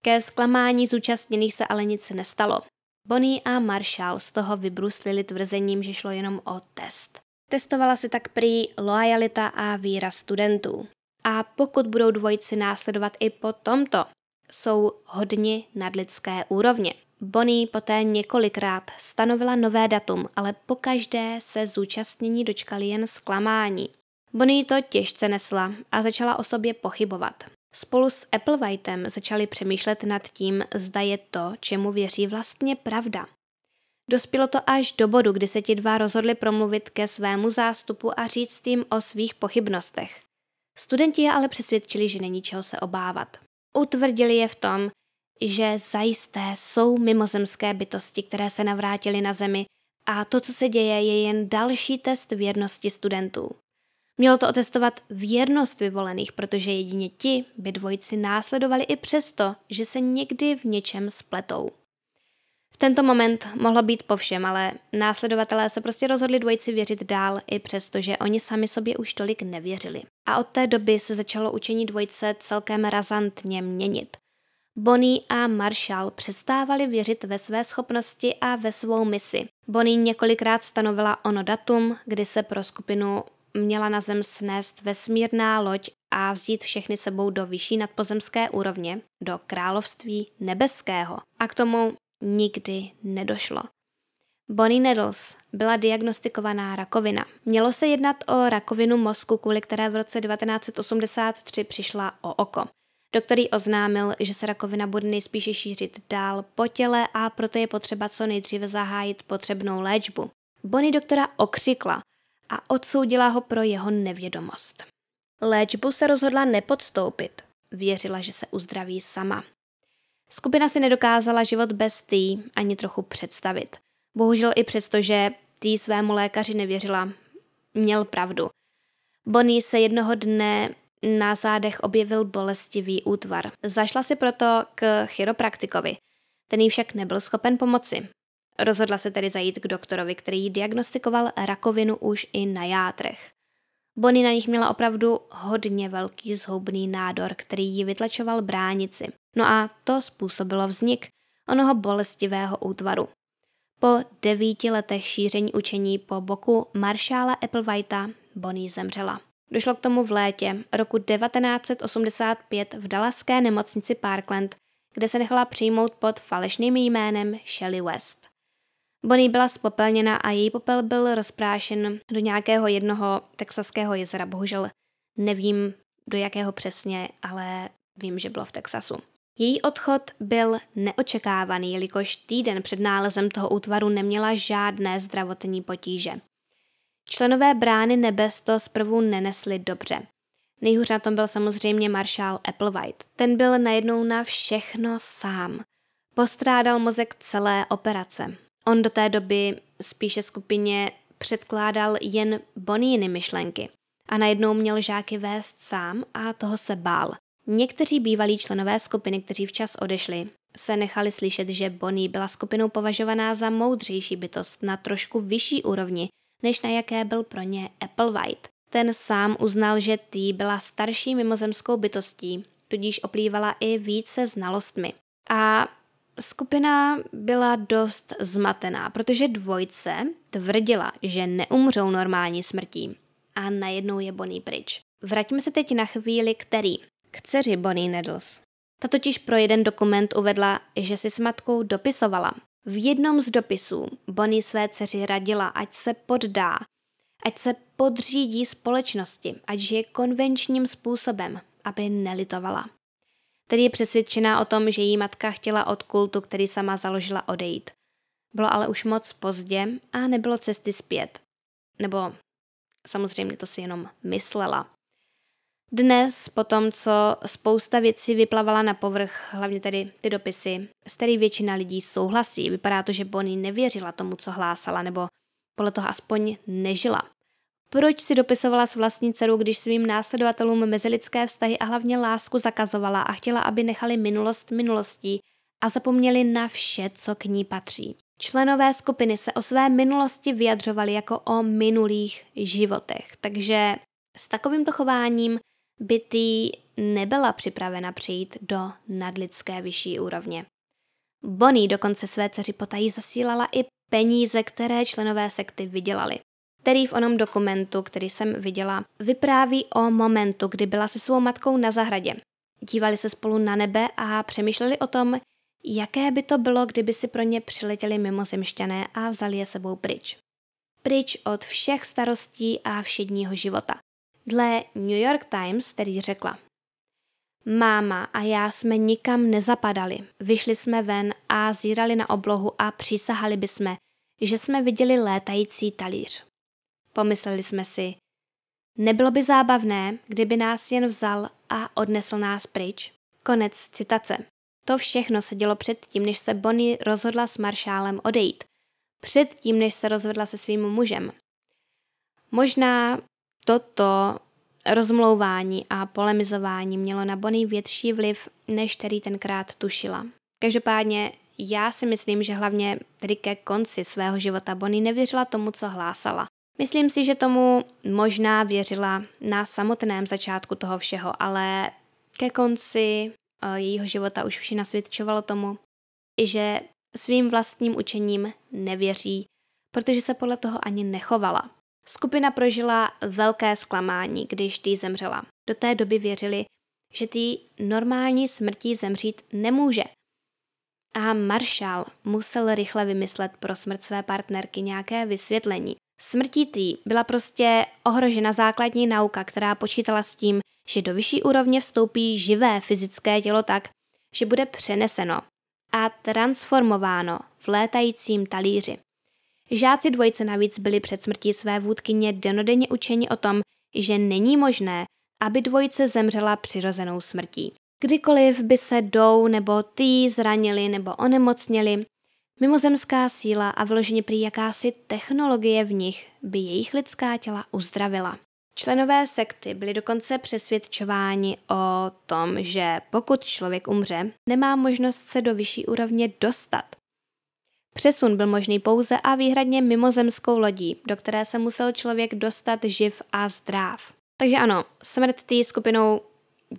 ke zklamání zúčastněných se ale nic nestalo. Bonnie a Marshall z toho vybruslili tvrzením, že šlo jenom o test. Testovala se tak prý loajalita a víra studentů. A pokud budou dvojici následovat i po tomto, jsou hodně nadlidské úrovně. Bonnie poté několikrát stanovila nové datum, ale pokaždé se zúčastnění dočkali jen zklamání. Bonnie to těžce nesla a začala o sobě pochybovat. Spolu s Applewhitem začali přemýšlet nad tím, zda je to, čemu věří vlastně pravda. Dospělo to až do bodu, kdy se ti dva rozhodli promluvit ke svému zástupu a říct jim o svých pochybnostech. Studenti je ale přesvědčili, že není čeho se obávat. Utvrdili je v tom, že zajisté jsou mimozemské bytosti, které se navrátily na Zemi a to, co se děje, je jen další test věrnosti studentů. Mělo to otestovat věrnost vyvolených, protože jedině ti by dvojici následovali i přesto, že se někdy v něčem spletou. V tento moment mohlo být po všem, ale následovatelé se prostě rozhodli dvojici věřit dál, i přesto, že oni sami sobě už tolik nevěřili. A od té doby se začalo učení dvojice celkem razantně měnit. Bonnie a Marshall přestávali věřit ve své schopnosti a ve svou misi. Bonnie několikrát stanovila ono datum, kdy se pro skupinu měla na zem snést vesmírná loď a vzít všechny sebou do vyšší nadpozemské úrovně, do království nebeského. A k tomu nikdy nedošlo. Bonnie Nettles byla diagnostikovaná rakovina. Mělo se jednat o rakovinu mozku, kvůli které v roce 1983 přišla o oko. Doktor jí oznámil, že se rakovina bude nejspíše šířit dál po těle a proto je potřeba co nejdříve zahájit potřebnou léčbu. Bonnie doktora okřikla, a odsoudila ho pro jeho nevědomost. Léčbu se rozhodla nepodstoupit. Věřila, že se uzdraví sama. Skupina si nedokázala život bez Tý ani trochu představit. Bohužel i přesto, že Tý svému lékaři nevěřila, měl pravdu. Bonnie se jednoho dne na zádech objevil bolestivý útvar. Zašla si proto k chiropraktikovi. Ten jí však nebyl schopen pomoci. Rozhodla se tedy zajít k doktorovi, který jí diagnostikoval rakovinu už i na játrech. Bonnie na nich měla opravdu hodně velký zhoubný nádor, který ji vytlačoval bránici. No a to způsobilo vznik onoho bolestivého útvaru. Po devíti letech šíření učení po boku maršála Applewhita Bonnie zemřela. Došlo k tomu v létě roku 1985 v dalaské nemocnici Parkland, kde se nechala přijmout pod falešným jménem Shelley West. Bonnie byla spopelněna a její popel byl rozprášen do nějakého jednoho texaského jezera. Bohužel nevím, do jakého přesně, ale vím, že bylo v Texasu. Její odchod byl neočekávaný, jelikož týden před nálezem toho útvaru neměla žádné zdravotní potíže. Členové brány nebes to zprvu nenesli dobře. Nejhůř na tom byl samozřejmě maršál Applewhite. Ten byl najednou na všechno sám. Postrádal mozek celé operace. On do té doby spíše skupině předkládal jen Bonnieny myšlenky a najednou měl žáky vést sám a toho se bál. Někteří bývalí členové skupiny, kteří včas odešli, se nechali slyšet, že Bonnie byla skupinou považovaná za moudřejší bytost na trošku vyšší úrovni, než na jaké byl pro ně Applewhite. Ten sám uznal, že Tý byla starší mimozemskou bytostí, tudíž oplývala i více znalostmi. A skupina byla dost zmatená, protože dvojce tvrdila, že neumřou normální smrtí. A najednou je Bonnie pryč. Vraťme se teď na chvíli k Terry, k dceři Bonnie Nettles. Ta totiž pro jeden dokument uvedla, že si s matkou dopisovala. V jednom z dopisů Bonnie své dceři radila, ať se poddá, ať se podřídí společnosti, ať žije konvenčním způsobem, aby nelitovala který je přesvědčená o tom, že její matka chtěla od kultu, který sama založila, odejít. Bylo ale už moc pozdě a nebylo cesty zpět. Nebo samozřejmě to si jenom myslela. Dnes, po tom, co spousta věcí vyplavala na povrch, hlavně tady ty dopisy, s který většina lidí souhlasí, vypadá to, že Bonnie nevěřila tomu, co hlásala, nebo podle toho aspoň nežila. Proč si dopisovala s vlastní dcerou, když svým následovatelům mezilidské vztahy a hlavně lásku zakazovala a chtěla, aby nechali minulost minulostí a zapomněli na vše, co k ní patří. Členové skupiny se o své minulosti vyjadřovali jako o minulých životech, takže s takovýmto chováním by ty nebyla připravena přijít do nadlidské vyšší úrovně. Bonnie dokonce své dceři potají zasílala i peníze, které členové sekty vydělali který v onom dokumentu, který jsem viděla, vypráví o momentu, kdy byla se svou matkou na zahradě. Dívali se spolu na nebe a přemýšleli o tom, jaké by to bylo, kdyby si pro ně přiletěli mimozemšťané a vzali je sebou pryč. Pryč od všech starostí a všedního života. Dle New York Times který řekla, Máma a já jsme nikam nezapadali. Vyšli jsme ven a zírali na oblohu a přísahali by jsme, že jsme viděli létající talíř. Pomysleli jsme si, nebylo by zábavné, kdyby nás jen vzal a odnesl nás pryč. Konec citace. To všechno se dělo předtím, než se Bonnie rozhodla s maršálem odejít. Předtím, než se rozvedla se svým mužem. Možná toto rozmlouvání a polemizování mělo na Bonnie větší vliv, než který tenkrát tušila. Každopádně já si myslím, že hlavně tedy ke konci svého života Bonnie nevěřila tomu, co hlásala. Myslím si, že tomu možná věřila na samotném začátku toho všeho, ale ke konci eh, jejího života už vše nasvědčovalo tomu, že svým vlastním učením nevěří, protože se podle toho ani nechovala. Skupina prožila velké zklamání, když tý zemřela. Do té doby věřili, že tý normální smrtí zemřít nemůže. A Marshall musel rychle vymyslet pro smrt své partnerky nějaké vysvětlení. Smrtí Tý byla prostě ohrožena základní nauka, která počítala s tím, že do vyšší úrovně vstoupí živé fyzické tělo tak, že bude přeneseno a transformováno v létajícím talíři. Žáci dvojice navíc byli před smrtí své vůdkyně denodenně učeni o tom, že není možné, aby dvojice zemřela přirozenou smrtí. Kdykoliv by se Dou nebo Tý zranili nebo onemocněli, Mimozemská síla a vyloženě prý jakási technologie v nich by jejich lidská těla uzdravila. Členové sekty byli dokonce přesvědčováni o tom, že pokud člověk umře, nemá možnost se do vyšší úrovně dostat. Přesun byl možný pouze a výhradně mimozemskou lodí, do které se musel člověk dostat živ a zdrav. Takže ano, smrt té skupinou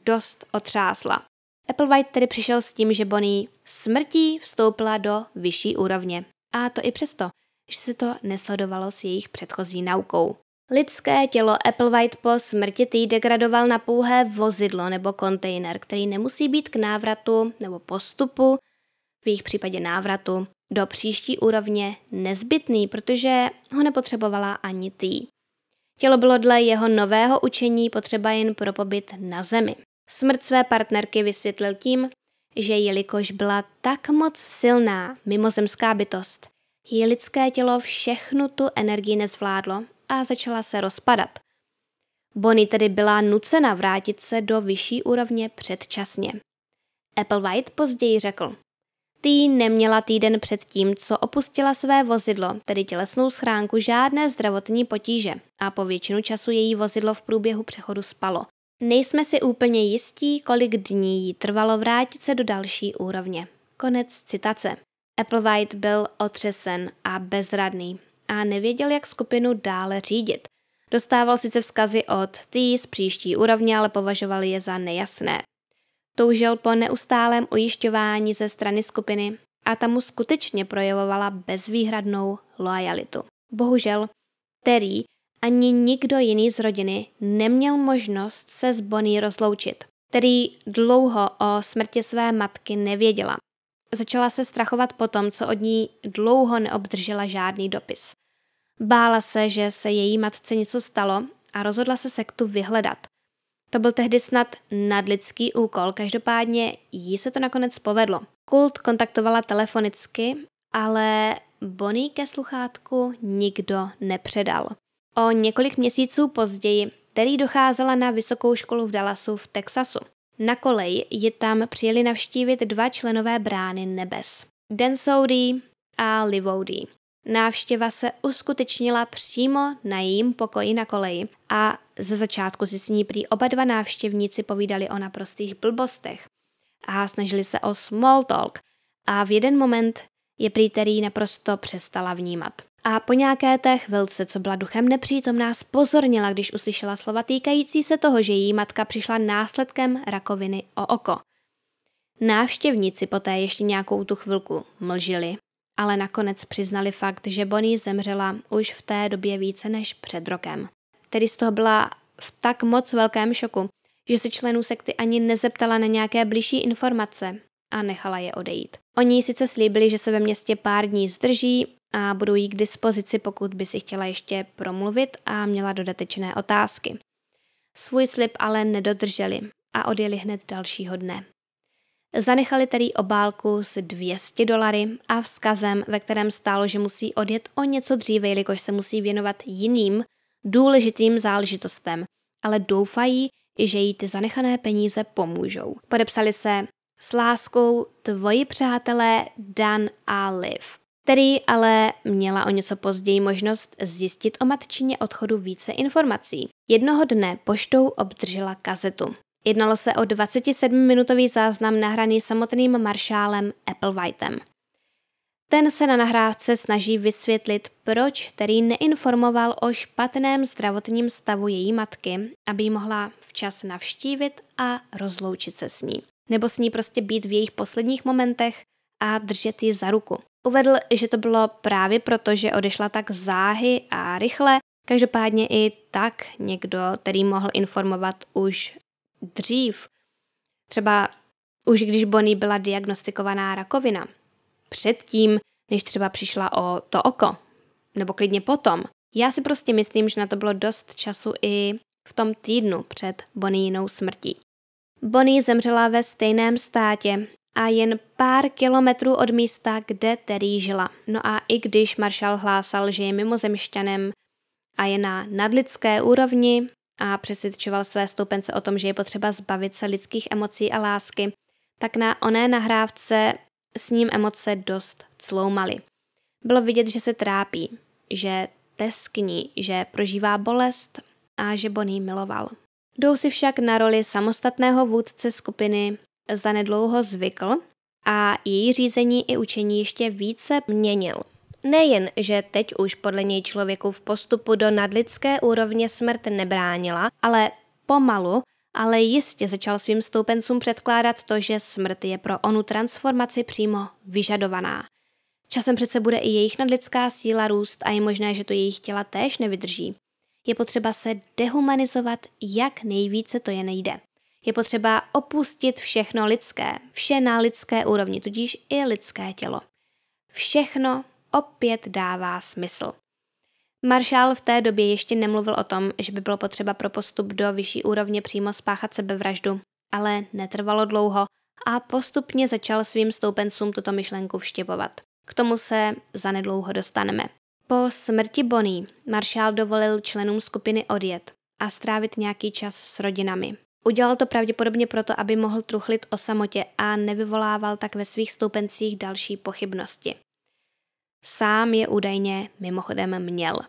dost otřásla. Applewhite tedy přišel s tím, že Bonnie smrtí vstoupila do vyšší úrovně. A to i přesto, že se to nesledovalo s jejich předchozí naukou. Lidské tělo Applewhite po smrti tý degradoval na pouhé vozidlo nebo kontejner, který nemusí být k návratu nebo postupu, v jejich případě návratu, do příští úrovně nezbytný, protože ho nepotřebovala ani tý. Tělo bylo dle jeho nového učení potřeba jen pro pobyt na zemi. Smrt své partnerky vysvětlil tím, že jelikož byla tak moc silná mimozemská bytost, její lidské tělo všechnu tu energii nezvládlo a začala se rozpadat. Bonnie tedy byla nucena vrátit se do vyšší úrovně předčasně. Applewhite později řekl, Tý neměla týden před tím, co opustila své vozidlo, tedy tělesnou schránku, žádné zdravotní potíže a po většinu času její vozidlo v průběhu přechodu spalo. Nejsme si úplně jistí, kolik dní jí trvalo vrátit se do další úrovně. Konec citace. Applewhite byl otřesen a bezradný a nevěděl, jak skupinu dále řídit. Dostával sice vzkazy od tý z příští úrovně, ale považoval je za nejasné. Toužil po neustálém ujišťování ze strany skupiny a ta mu skutečně projevovala bezvýhradnou loajalitu. Bohužel, Terry ani nikdo jiný z rodiny neměl možnost se s Bonnie rozloučit, který dlouho o smrti své matky nevěděla. Začala se strachovat po tom, co od ní dlouho neobdržela žádný dopis. Bála se, že se její matce něco stalo a rozhodla se sektu vyhledat. To byl tehdy snad nadlidský úkol, každopádně jí se to nakonec povedlo. Kult kontaktovala telefonicky, ale Bonnie ke sluchátku nikdo nepředal. O několik měsíců později Terry docházela na vysokou školu v Dallasu v Texasu. Na kolej ji tam přijeli navštívit dva členové brány nebes. Dan Soudy a Livoudy. Návštěva se uskutečnila přímo na jejím pokoji na koleji a ze začátku si s ní prý oba dva návštěvníci povídali o naprostých blbostech a snažili se o small talk a v jeden moment je prý Terry naprosto přestala vnímat. A po nějaké té chvilce, co byla duchem nepřítomná, spozornila, když uslyšela slova týkající se toho, že její matka přišla následkem rakoviny o oko. Návštěvníci poté ještě nějakou tu chvilku mlžili, ale nakonec přiznali fakt, že Bonnie zemřela už v té době více než před rokem. Tedy z toho byla v tak moc velkém šoku, že se členů sekty ani nezeptala na nějaké blížší informace a nechala je odejít. Oni sice slíbili, že se ve městě pár dní zdrží, a budu jí k dispozici, pokud by si chtěla ještě promluvit a měla dodatečné otázky. Svůj slib ale nedodrželi a odjeli hned dalšího dne. Zanechali tedy obálku s 200 dolary a vzkazem, ve kterém stálo, že musí odjet o něco dříve, jelikož se musí věnovat jiným důležitým záležitostem, ale doufají, že jí ty zanechané peníze pomůžou. Podepsali se s láskou tvoji přátelé Dan a Liv který ale měla o něco později možnost zjistit o matčině odchodu více informací. Jednoho dne poštou obdržela kazetu. Jednalo se o 27-minutový záznam nahraný samotným maršálem Applewhitem. Ten se na nahrávce snaží vysvětlit, proč který neinformoval o špatném zdravotním stavu její matky, aby ji mohla včas navštívit a rozloučit se s ní. Nebo s ní prostě být v jejich posledních momentech a držet ji za ruku. Uvedl, že to bylo právě proto, že odešla tak záhy a rychle, každopádně i tak někdo, který mohl informovat už dřív. Třeba už když Bonnie byla diagnostikovaná rakovina. Předtím, než třeba přišla o to oko. Nebo klidně potom. Já si prostě myslím, že na to bylo dost času i v tom týdnu před jinou smrtí. Bonnie zemřela ve stejném státě a jen pár kilometrů od místa, kde Terry žila. No a i když Marshall hlásal, že je mimozemšťanem a je na nadlidské úrovni a přesvědčoval své stoupence o tom, že je potřeba zbavit se lidských emocí a lásky, tak na oné nahrávce s ním emoce dost cloumaly. Bylo vidět, že se trápí, že teskní, že prožívá bolest a že Bonnie miloval. Jdou si však na roli samostatného vůdce skupiny zanedlouho zvykl a její řízení i učení ještě více měnil. Nejen, že teď už podle něj člověku v postupu do nadlidské úrovně smrt nebránila, ale pomalu, ale jistě začal svým stoupencům předkládat to, že smrt je pro onu transformaci přímo vyžadovaná. Časem přece bude i jejich nadlidská síla růst a je možné, že to jejich těla též nevydrží. Je potřeba se dehumanizovat, jak nejvíce to je nejde je potřeba opustit všechno lidské, vše na lidské úrovni, tudíž i lidské tělo. Všechno opět dává smysl. Maršál v té době ještě nemluvil o tom, že by bylo potřeba pro postup do vyšší úrovně přímo spáchat sebevraždu, ale netrvalo dlouho a postupně začal svým stoupencům tuto myšlenku vštěpovat. K tomu se zanedlouho dostaneme. Po smrti Bonnie maršál dovolil členům skupiny odjet a strávit nějaký čas s rodinami. Udělal to pravděpodobně proto, aby mohl truchlit o samotě a nevyvolával tak ve svých stoupencích další pochybnosti. Sám je údajně mimochodem měl.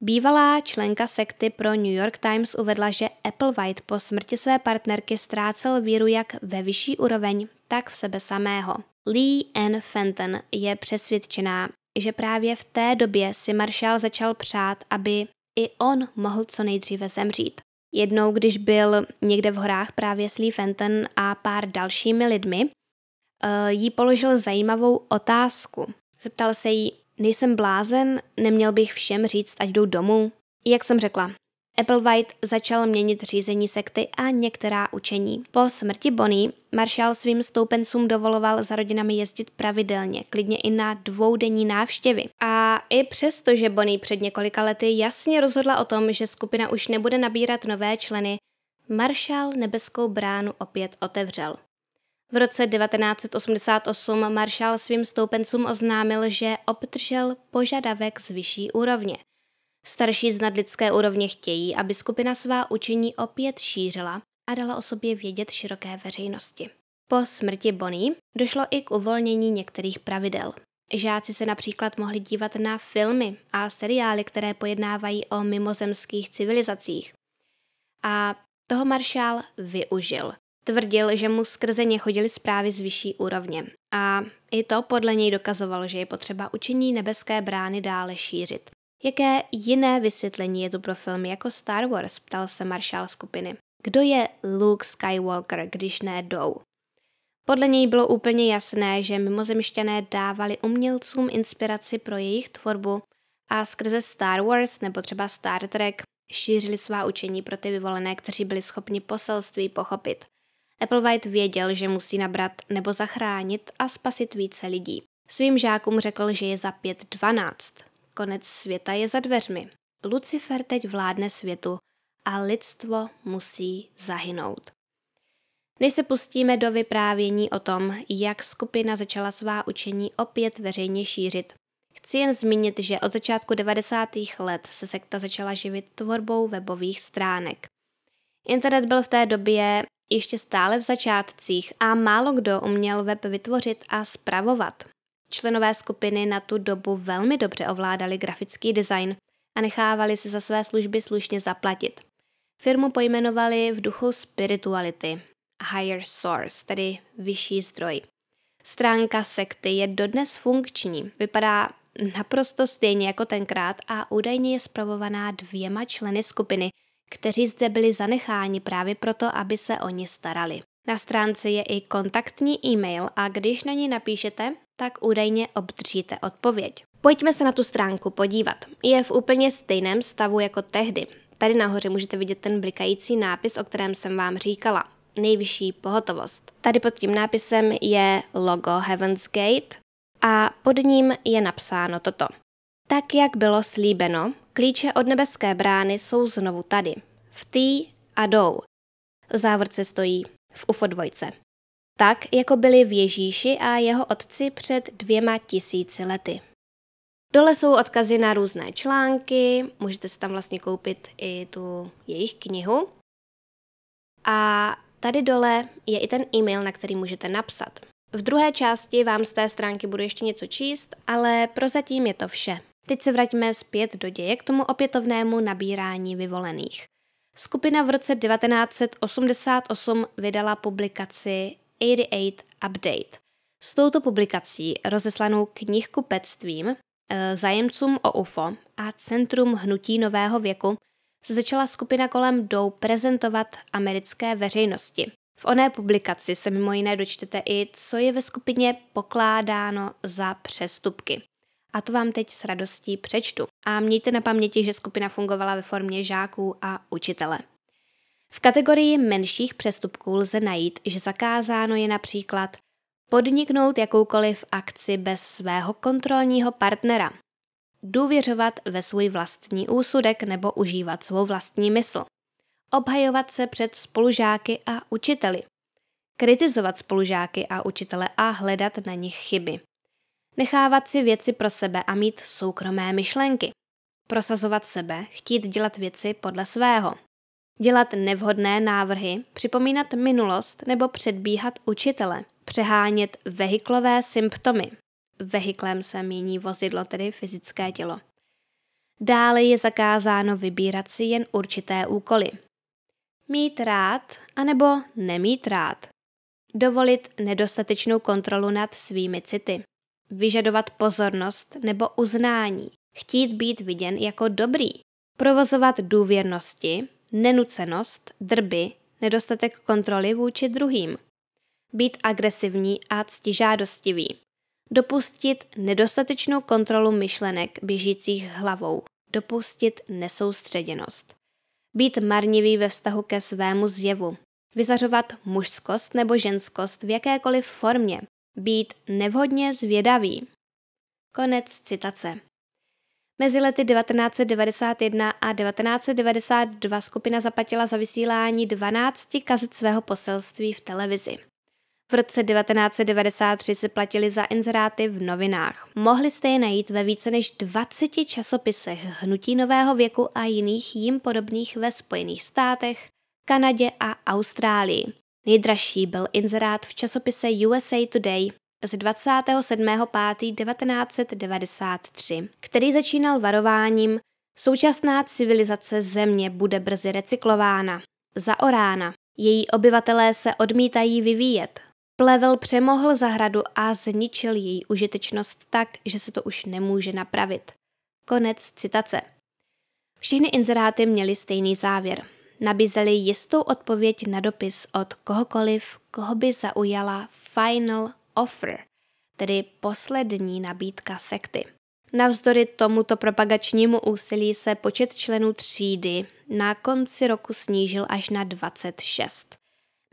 Bývalá členka sekty pro New York Times uvedla, že Applewhite po smrti své partnerky ztrácel víru jak ve vyšší úroveň, tak v sebe samého. Lee Ann Fenton je přesvědčená, že právě v té době si maršál začal přát, aby i on mohl co nejdříve zemřít. Jednou, když byl někde v horách právě s Lee Fenton a pár dalšími lidmi, eh, jí položil zajímavou otázku. Zeptal se jí, nejsem blázen, neměl bych všem říct, ať jdou domů? Jak jsem řekla, Applewhite začal měnit řízení sekty a některá učení. Po smrti Bonnie Marshall svým stoupencům dovoloval za rodinami jezdit pravidelně, klidně i na dvoudenní návštěvy. A i přesto, že Bonnie před několika lety jasně rozhodla o tom, že skupina už nebude nabírat nové členy, Marshall nebeskou bránu opět otevřel. V roce 1988 Marshall svým stoupencům oznámil, že obdržel požadavek z vyšší úrovně – Starší z nadlidské úrovně chtějí, aby skupina svá učení opět šířila a dala o sobě vědět široké veřejnosti. Po smrti Bonnie došlo i k uvolnění některých pravidel. Žáci se například mohli dívat na filmy a seriály, které pojednávají o mimozemských civilizacích. A toho maršál využil. Tvrdil, že mu skrze ně chodily zprávy z vyšší úrovně. A i to podle něj dokazovalo, že je potřeba učení nebeské brány dále šířit. Jaké jiné vysvětlení je tu pro filmy jako Star Wars, ptal se maršál skupiny. Kdo je Luke Skywalker, když ne Dou? Podle něj bylo úplně jasné, že mimozemšťané dávali umělcům inspiraci pro jejich tvorbu a skrze Star Wars nebo třeba Star Trek šířili svá učení pro ty vyvolené, kteří byli schopni poselství pochopit. Applewhite věděl, že musí nabrat nebo zachránit a spasit více lidí. Svým žákům řekl, že je za 5.12. Konec světa je za dveřmi. Lucifer teď vládne světu a lidstvo musí zahynout. Než se pustíme do vyprávění o tom, jak skupina začala svá učení opět veřejně šířit, chci jen zmínit, že od začátku 90. let se sekta začala živit tvorbou webových stránek. Internet byl v té době ještě stále v začátcích a málo kdo uměl web vytvořit a spravovat. Členové skupiny na tu dobu velmi dobře ovládali grafický design a nechávali si za své služby slušně zaplatit. Firmu pojmenovali v duchu spirituality, higher source, tedy vyšší zdroj. Stránka sekty je dodnes funkční, vypadá naprosto stejně jako tenkrát a údajně je spravovaná dvěma členy skupiny, kteří zde byli zanecháni právě proto, aby se oni starali. Na stránce je i kontaktní e-mail a když na ní napíšete tak údajně obdržíte odpověď. Pojďme se na tu stránku podívat. Je v úplně stejném stavu jako tehdy. Tady nahoře můžete vidět ten blikající nápis, o kterém jsem vám říkala. Nejvyšší pohotovost. Tady pod tím nápisem je logo Heaven's Gate a pod ním je napsáno toto. Tak, jak bylo slíbeno, klíče od nebeské brány jsou znovu tady. V tý a dou. V závorce stojí v UFO dvojce tak jako byli v Ježíši a jeho otci před dvěma tisíci lety. Dole jsou odkazy na různé články, můžete si tam vlastně koupit i tu jejich knihu. A tady dole je i ten e-mail, na který můžete napsat. V druhé části vám z té stránky budu ještě něco číst, ale prozatím je to vše. Teď se vraťme zpět do děje k tomu opětovnému nabírání vyvolených. Skupina v roce 1988 vydala publikaci 88 Update. S touto publikací rozeslanou knihkupectvím, eh, zájemcům o UFO a Centrum hnutí nového věku se začala skupina kolem Dou prezentovat americké veřejnosti. V oné publikaci se mimo jiné dočtete i, co je ve skupině pokládáno za přestupky. A to vám teď s radostí přečtu. A mějte na paměti, že skupina fungovala ve formě žáků a učitele. V kategorii menších přestupků lze najít, že zakázáno je například podniknout jakoukoliv akci bez svého kontrolního partnera, důvěřovat ve svůj vlastní úsudek nebo užívat svou vlastní mysl, obhajovat se před spolužáky a učiteli, kritizovat spolužáky a učitele a hledat na nich chyby, nechávat si věci pro sebe a mít soukromé myšlenky, prosazovat sebe, chtít dělat věci podle svého, dělat nevhodné návrhy, připomínat minulost nebo předbíhat učitele, přehánět vehiklové symptomy. Vehiklem se míní vozidlo, tedy fyzické tělo. Dále je zakázáno vybírat si jen určité úkoly. Mít rád anebo nemít rád. Dovolit nedostatečnou kontrolu nad svými city. Vyžadovat pozornost nebo uznání. Chtít být viděn jako dobrý. Provozovat důvěrnosti nenucenost, drby, nedostatek kontroly vůči druhým, být agresivní a ctižádostivý, dopustit nedostatečnou kontrolu myšlenek běžících hlavou, dopustit nesoustředěnost, být marnivý ve vztahu ke svému zjevu, vyzařovat mužskost nebo ženskost v jakékoliv formě, být nevhodně zvědavý. Konec citace. Mezi lety 1991 a 1992 skupina zaplatila za vysílání 12 kazet svého poselství v televizi. V roce 1993 se platili za inzeráty v novinách. Mohli jste je najít ve více než 20 časopisech Hnutí nového věku a jiných jim podobných ve Spojených státech, Kanadě a Austrálii. Nejdražší byl inzerát v časopise USA Today, z 27.5.1993, který začínal varováním Současná civilizace země bude brzy recyklována, zaorána, její obyvatelé se odmítají vyvíjet. Plevel přemohl zahradu a zničil její užitečnost tak, že se to už nemůže napravit. Konec citace. Všichni inzeráty měli stejný závěr. Nabízeli jistou odpověď na dopis od kohokoliv, koho by zaujala Final offer, tedy poslední nabídka sekty. Navzdory tomuto propagačnímu úsilí se počet členů třídy na konci roku snížil až na 26.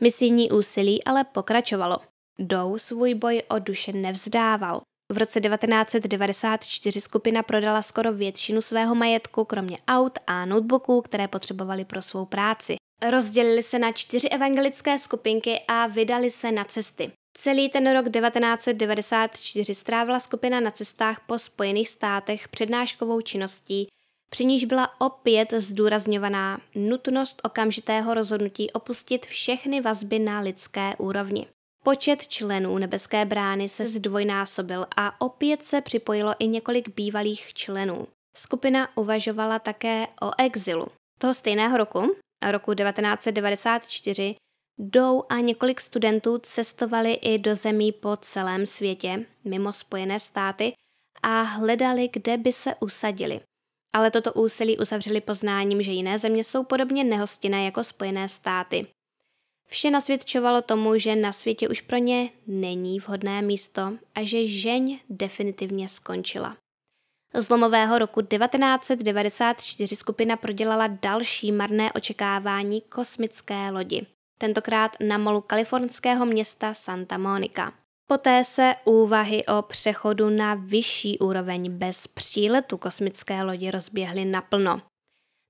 Misijní úsilí ale pokračovalo. Dou svůj boj o duše nevzdával. V roce 1994 skupina prodala skoro většinu svého majetku, kromě aut a notebooků, které potřebovali pro svou práci. Rozdělili se na čtyři evangelické skupinky a vydali se na cesty. Celý ten rok 1994 strávila skupina na cestách po Spojených státech přednáškovou činností, při níž byla opět zdůrazňovaná nutnost okamžitého rozhodnutí opustit všechny vazby na lidské úrovni. Počet členů Nebeské brány se zdvojnásobil a opět se připojilo i několik bývalých členů. Skupina uvažovala také o exilu. Toho stejného roku, roku 1994, Dou a několik studentů cestovali i do zemí po celém světě, mimo Spojené státy, a hledali, kde by se usadili. Ale toto úsilí uzavřeli poznáním, že jiné země jsou podobně nehostinné jako Spojené státy. Vše nasvědčovalo tomu, že na světě už pro ně není vhodné místo a že žeň definitivně skončila. Zlomového roku 1994 skupina prodělala další marné očekávání kosmické lodi tentokrát na molu kalifornského města Santa Monica. Poté se úvahy o přechodu na vyšší úroveň bez příletu kosmické lodi rozběhly naplno.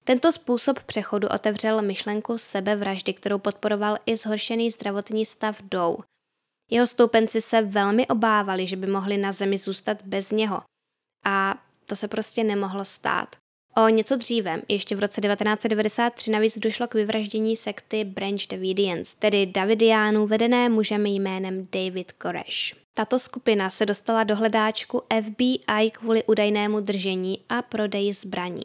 Tento způsob přechodu otevřel myšlenku sebevraždy, kterou podporoval i zhoršený zdravotní stav Dow. Jeho stoupenci se velmi obávali, že by mohli na Zemi zůstat bez něho. A to se prostě nemohlo stát. O něco dříve, ještě v roce 1993, navíc došlo k vyvraždění sekty Branch Davidians, tedy davidianů vedené mužem jménem David Koresh. Tato skupina se dostala do hledáčku FBI kvůli údajnému držení a prodeji zbraní.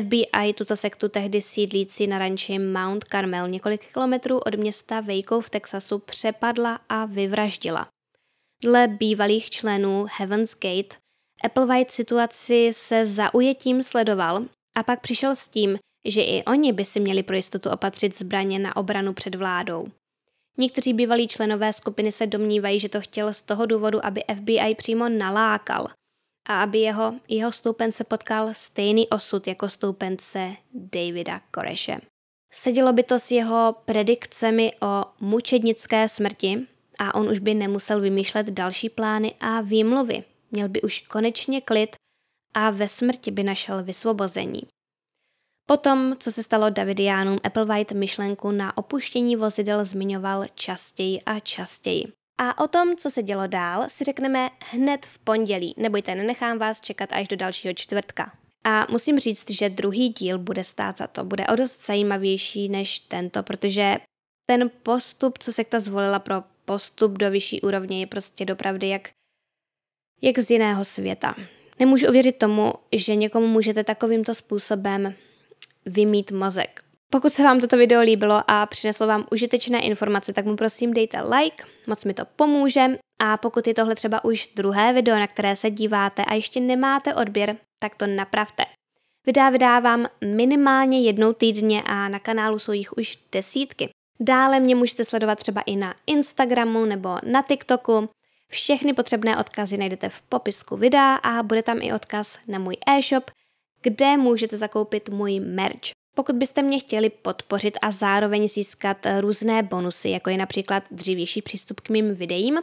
FBI tuto sektu tehdy sídlící na ranči Mount Carmel několik kilometrů od města Waco v Texasu přepadla a vyvraždila. Dle bývalých členů Heaven's Gate Applewhite situaci se zaujetím sledoval a pak přišel s tím, že i oni by si měli pro jistotu opatřit zbraně na obranu před vládou. Někteří bývalí členové skupiny se domnívají, že to chtěl z toho důvodu, aby FBI přímo nalákal a aby jeho, jeho stoupence potkal stejný osud jako stoupence Davida Koreše. Sedělo by to s jeho predikcemi o mučednické smrti a on už by nemusel vymýšlet další plány a výmluvy, Měl by už konečně klid a ve smrti by našel vysvobození. Potom, co se stalo Davidianům, Applewhite myšlenku na opuštění vozidel zmiňoval častěji a častěji. A o tom, co se dělo dál, si řekneme hned v pondělí. Nebojte, nenechám vás čekat až do dalšího čtvrtka. A musím říct, že druhý díl bude stát za to. Bude o dost zajímavější než tento, protože ten postup, co sekta zvolila pro postup do vyšší úrovně, je prostě dopravdy jak jak z jiného světa. Nemůžu uvěřit tomu, že někomu můžete takovýmto způsobem vymít mozek. Pokud se vám toto video líbilo a přineslo vám užitečné informace, tak mu prosím dejte like, moc mi to pomůže. A pokud je tohle třeba už druhé video, na které se díváte a ještě nemáte odběr, tak to napravte. Videa vydávám minimálně jednou týdně a na kanálu jsou jich už desítky. Dále mě můžete sledovat třeba i na Instagramu nebo na TikToku. Všechny potřebné odkazy najdete v popisku videa a bude tam i odkaz na můj e-shop, kde můžete zakoupit můj merch. Pokud byste mě chtěli podpořit a zároveň získat různé bonusy, jako je například dřívější přístup k mým videím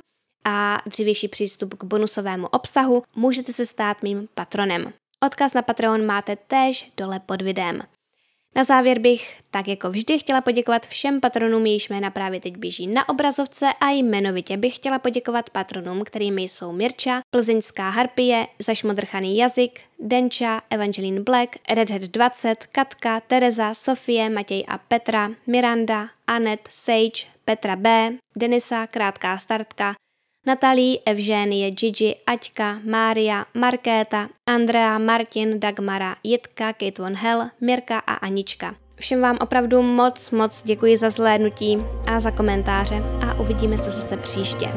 a dřívější přístup k bonusovému obsahu, můžete se stát mým patronem. Odkaz na Patreon máte též dole pod videem. Na závěr bych, tak jako vždy, chtěla poděkovat všem patronům, jejichž jména právě teď běží na obrazovce a jmenovitě bych chtěla poděkovat patronům, kterými jsou Mirča, Plzeňská harpie, Zašmodrchaný jazyk, Denča, Evangeline Black, Redhead 20, Katka, Tereza, Sofie, Matěj a Petra, Miranda, Anet, Sage, Petra B, Denisa, Krátká startka, Natalí, Evženie, Gigi, Aťka, Mária, Markéta, Andrea, Martin, Dagmara, Jitka, Kate Von Hell, Mirka a Anička. Všem vám opravdu moc, moc děkuji za zhlédnutí a za komentáře a uvidíme se zase příště.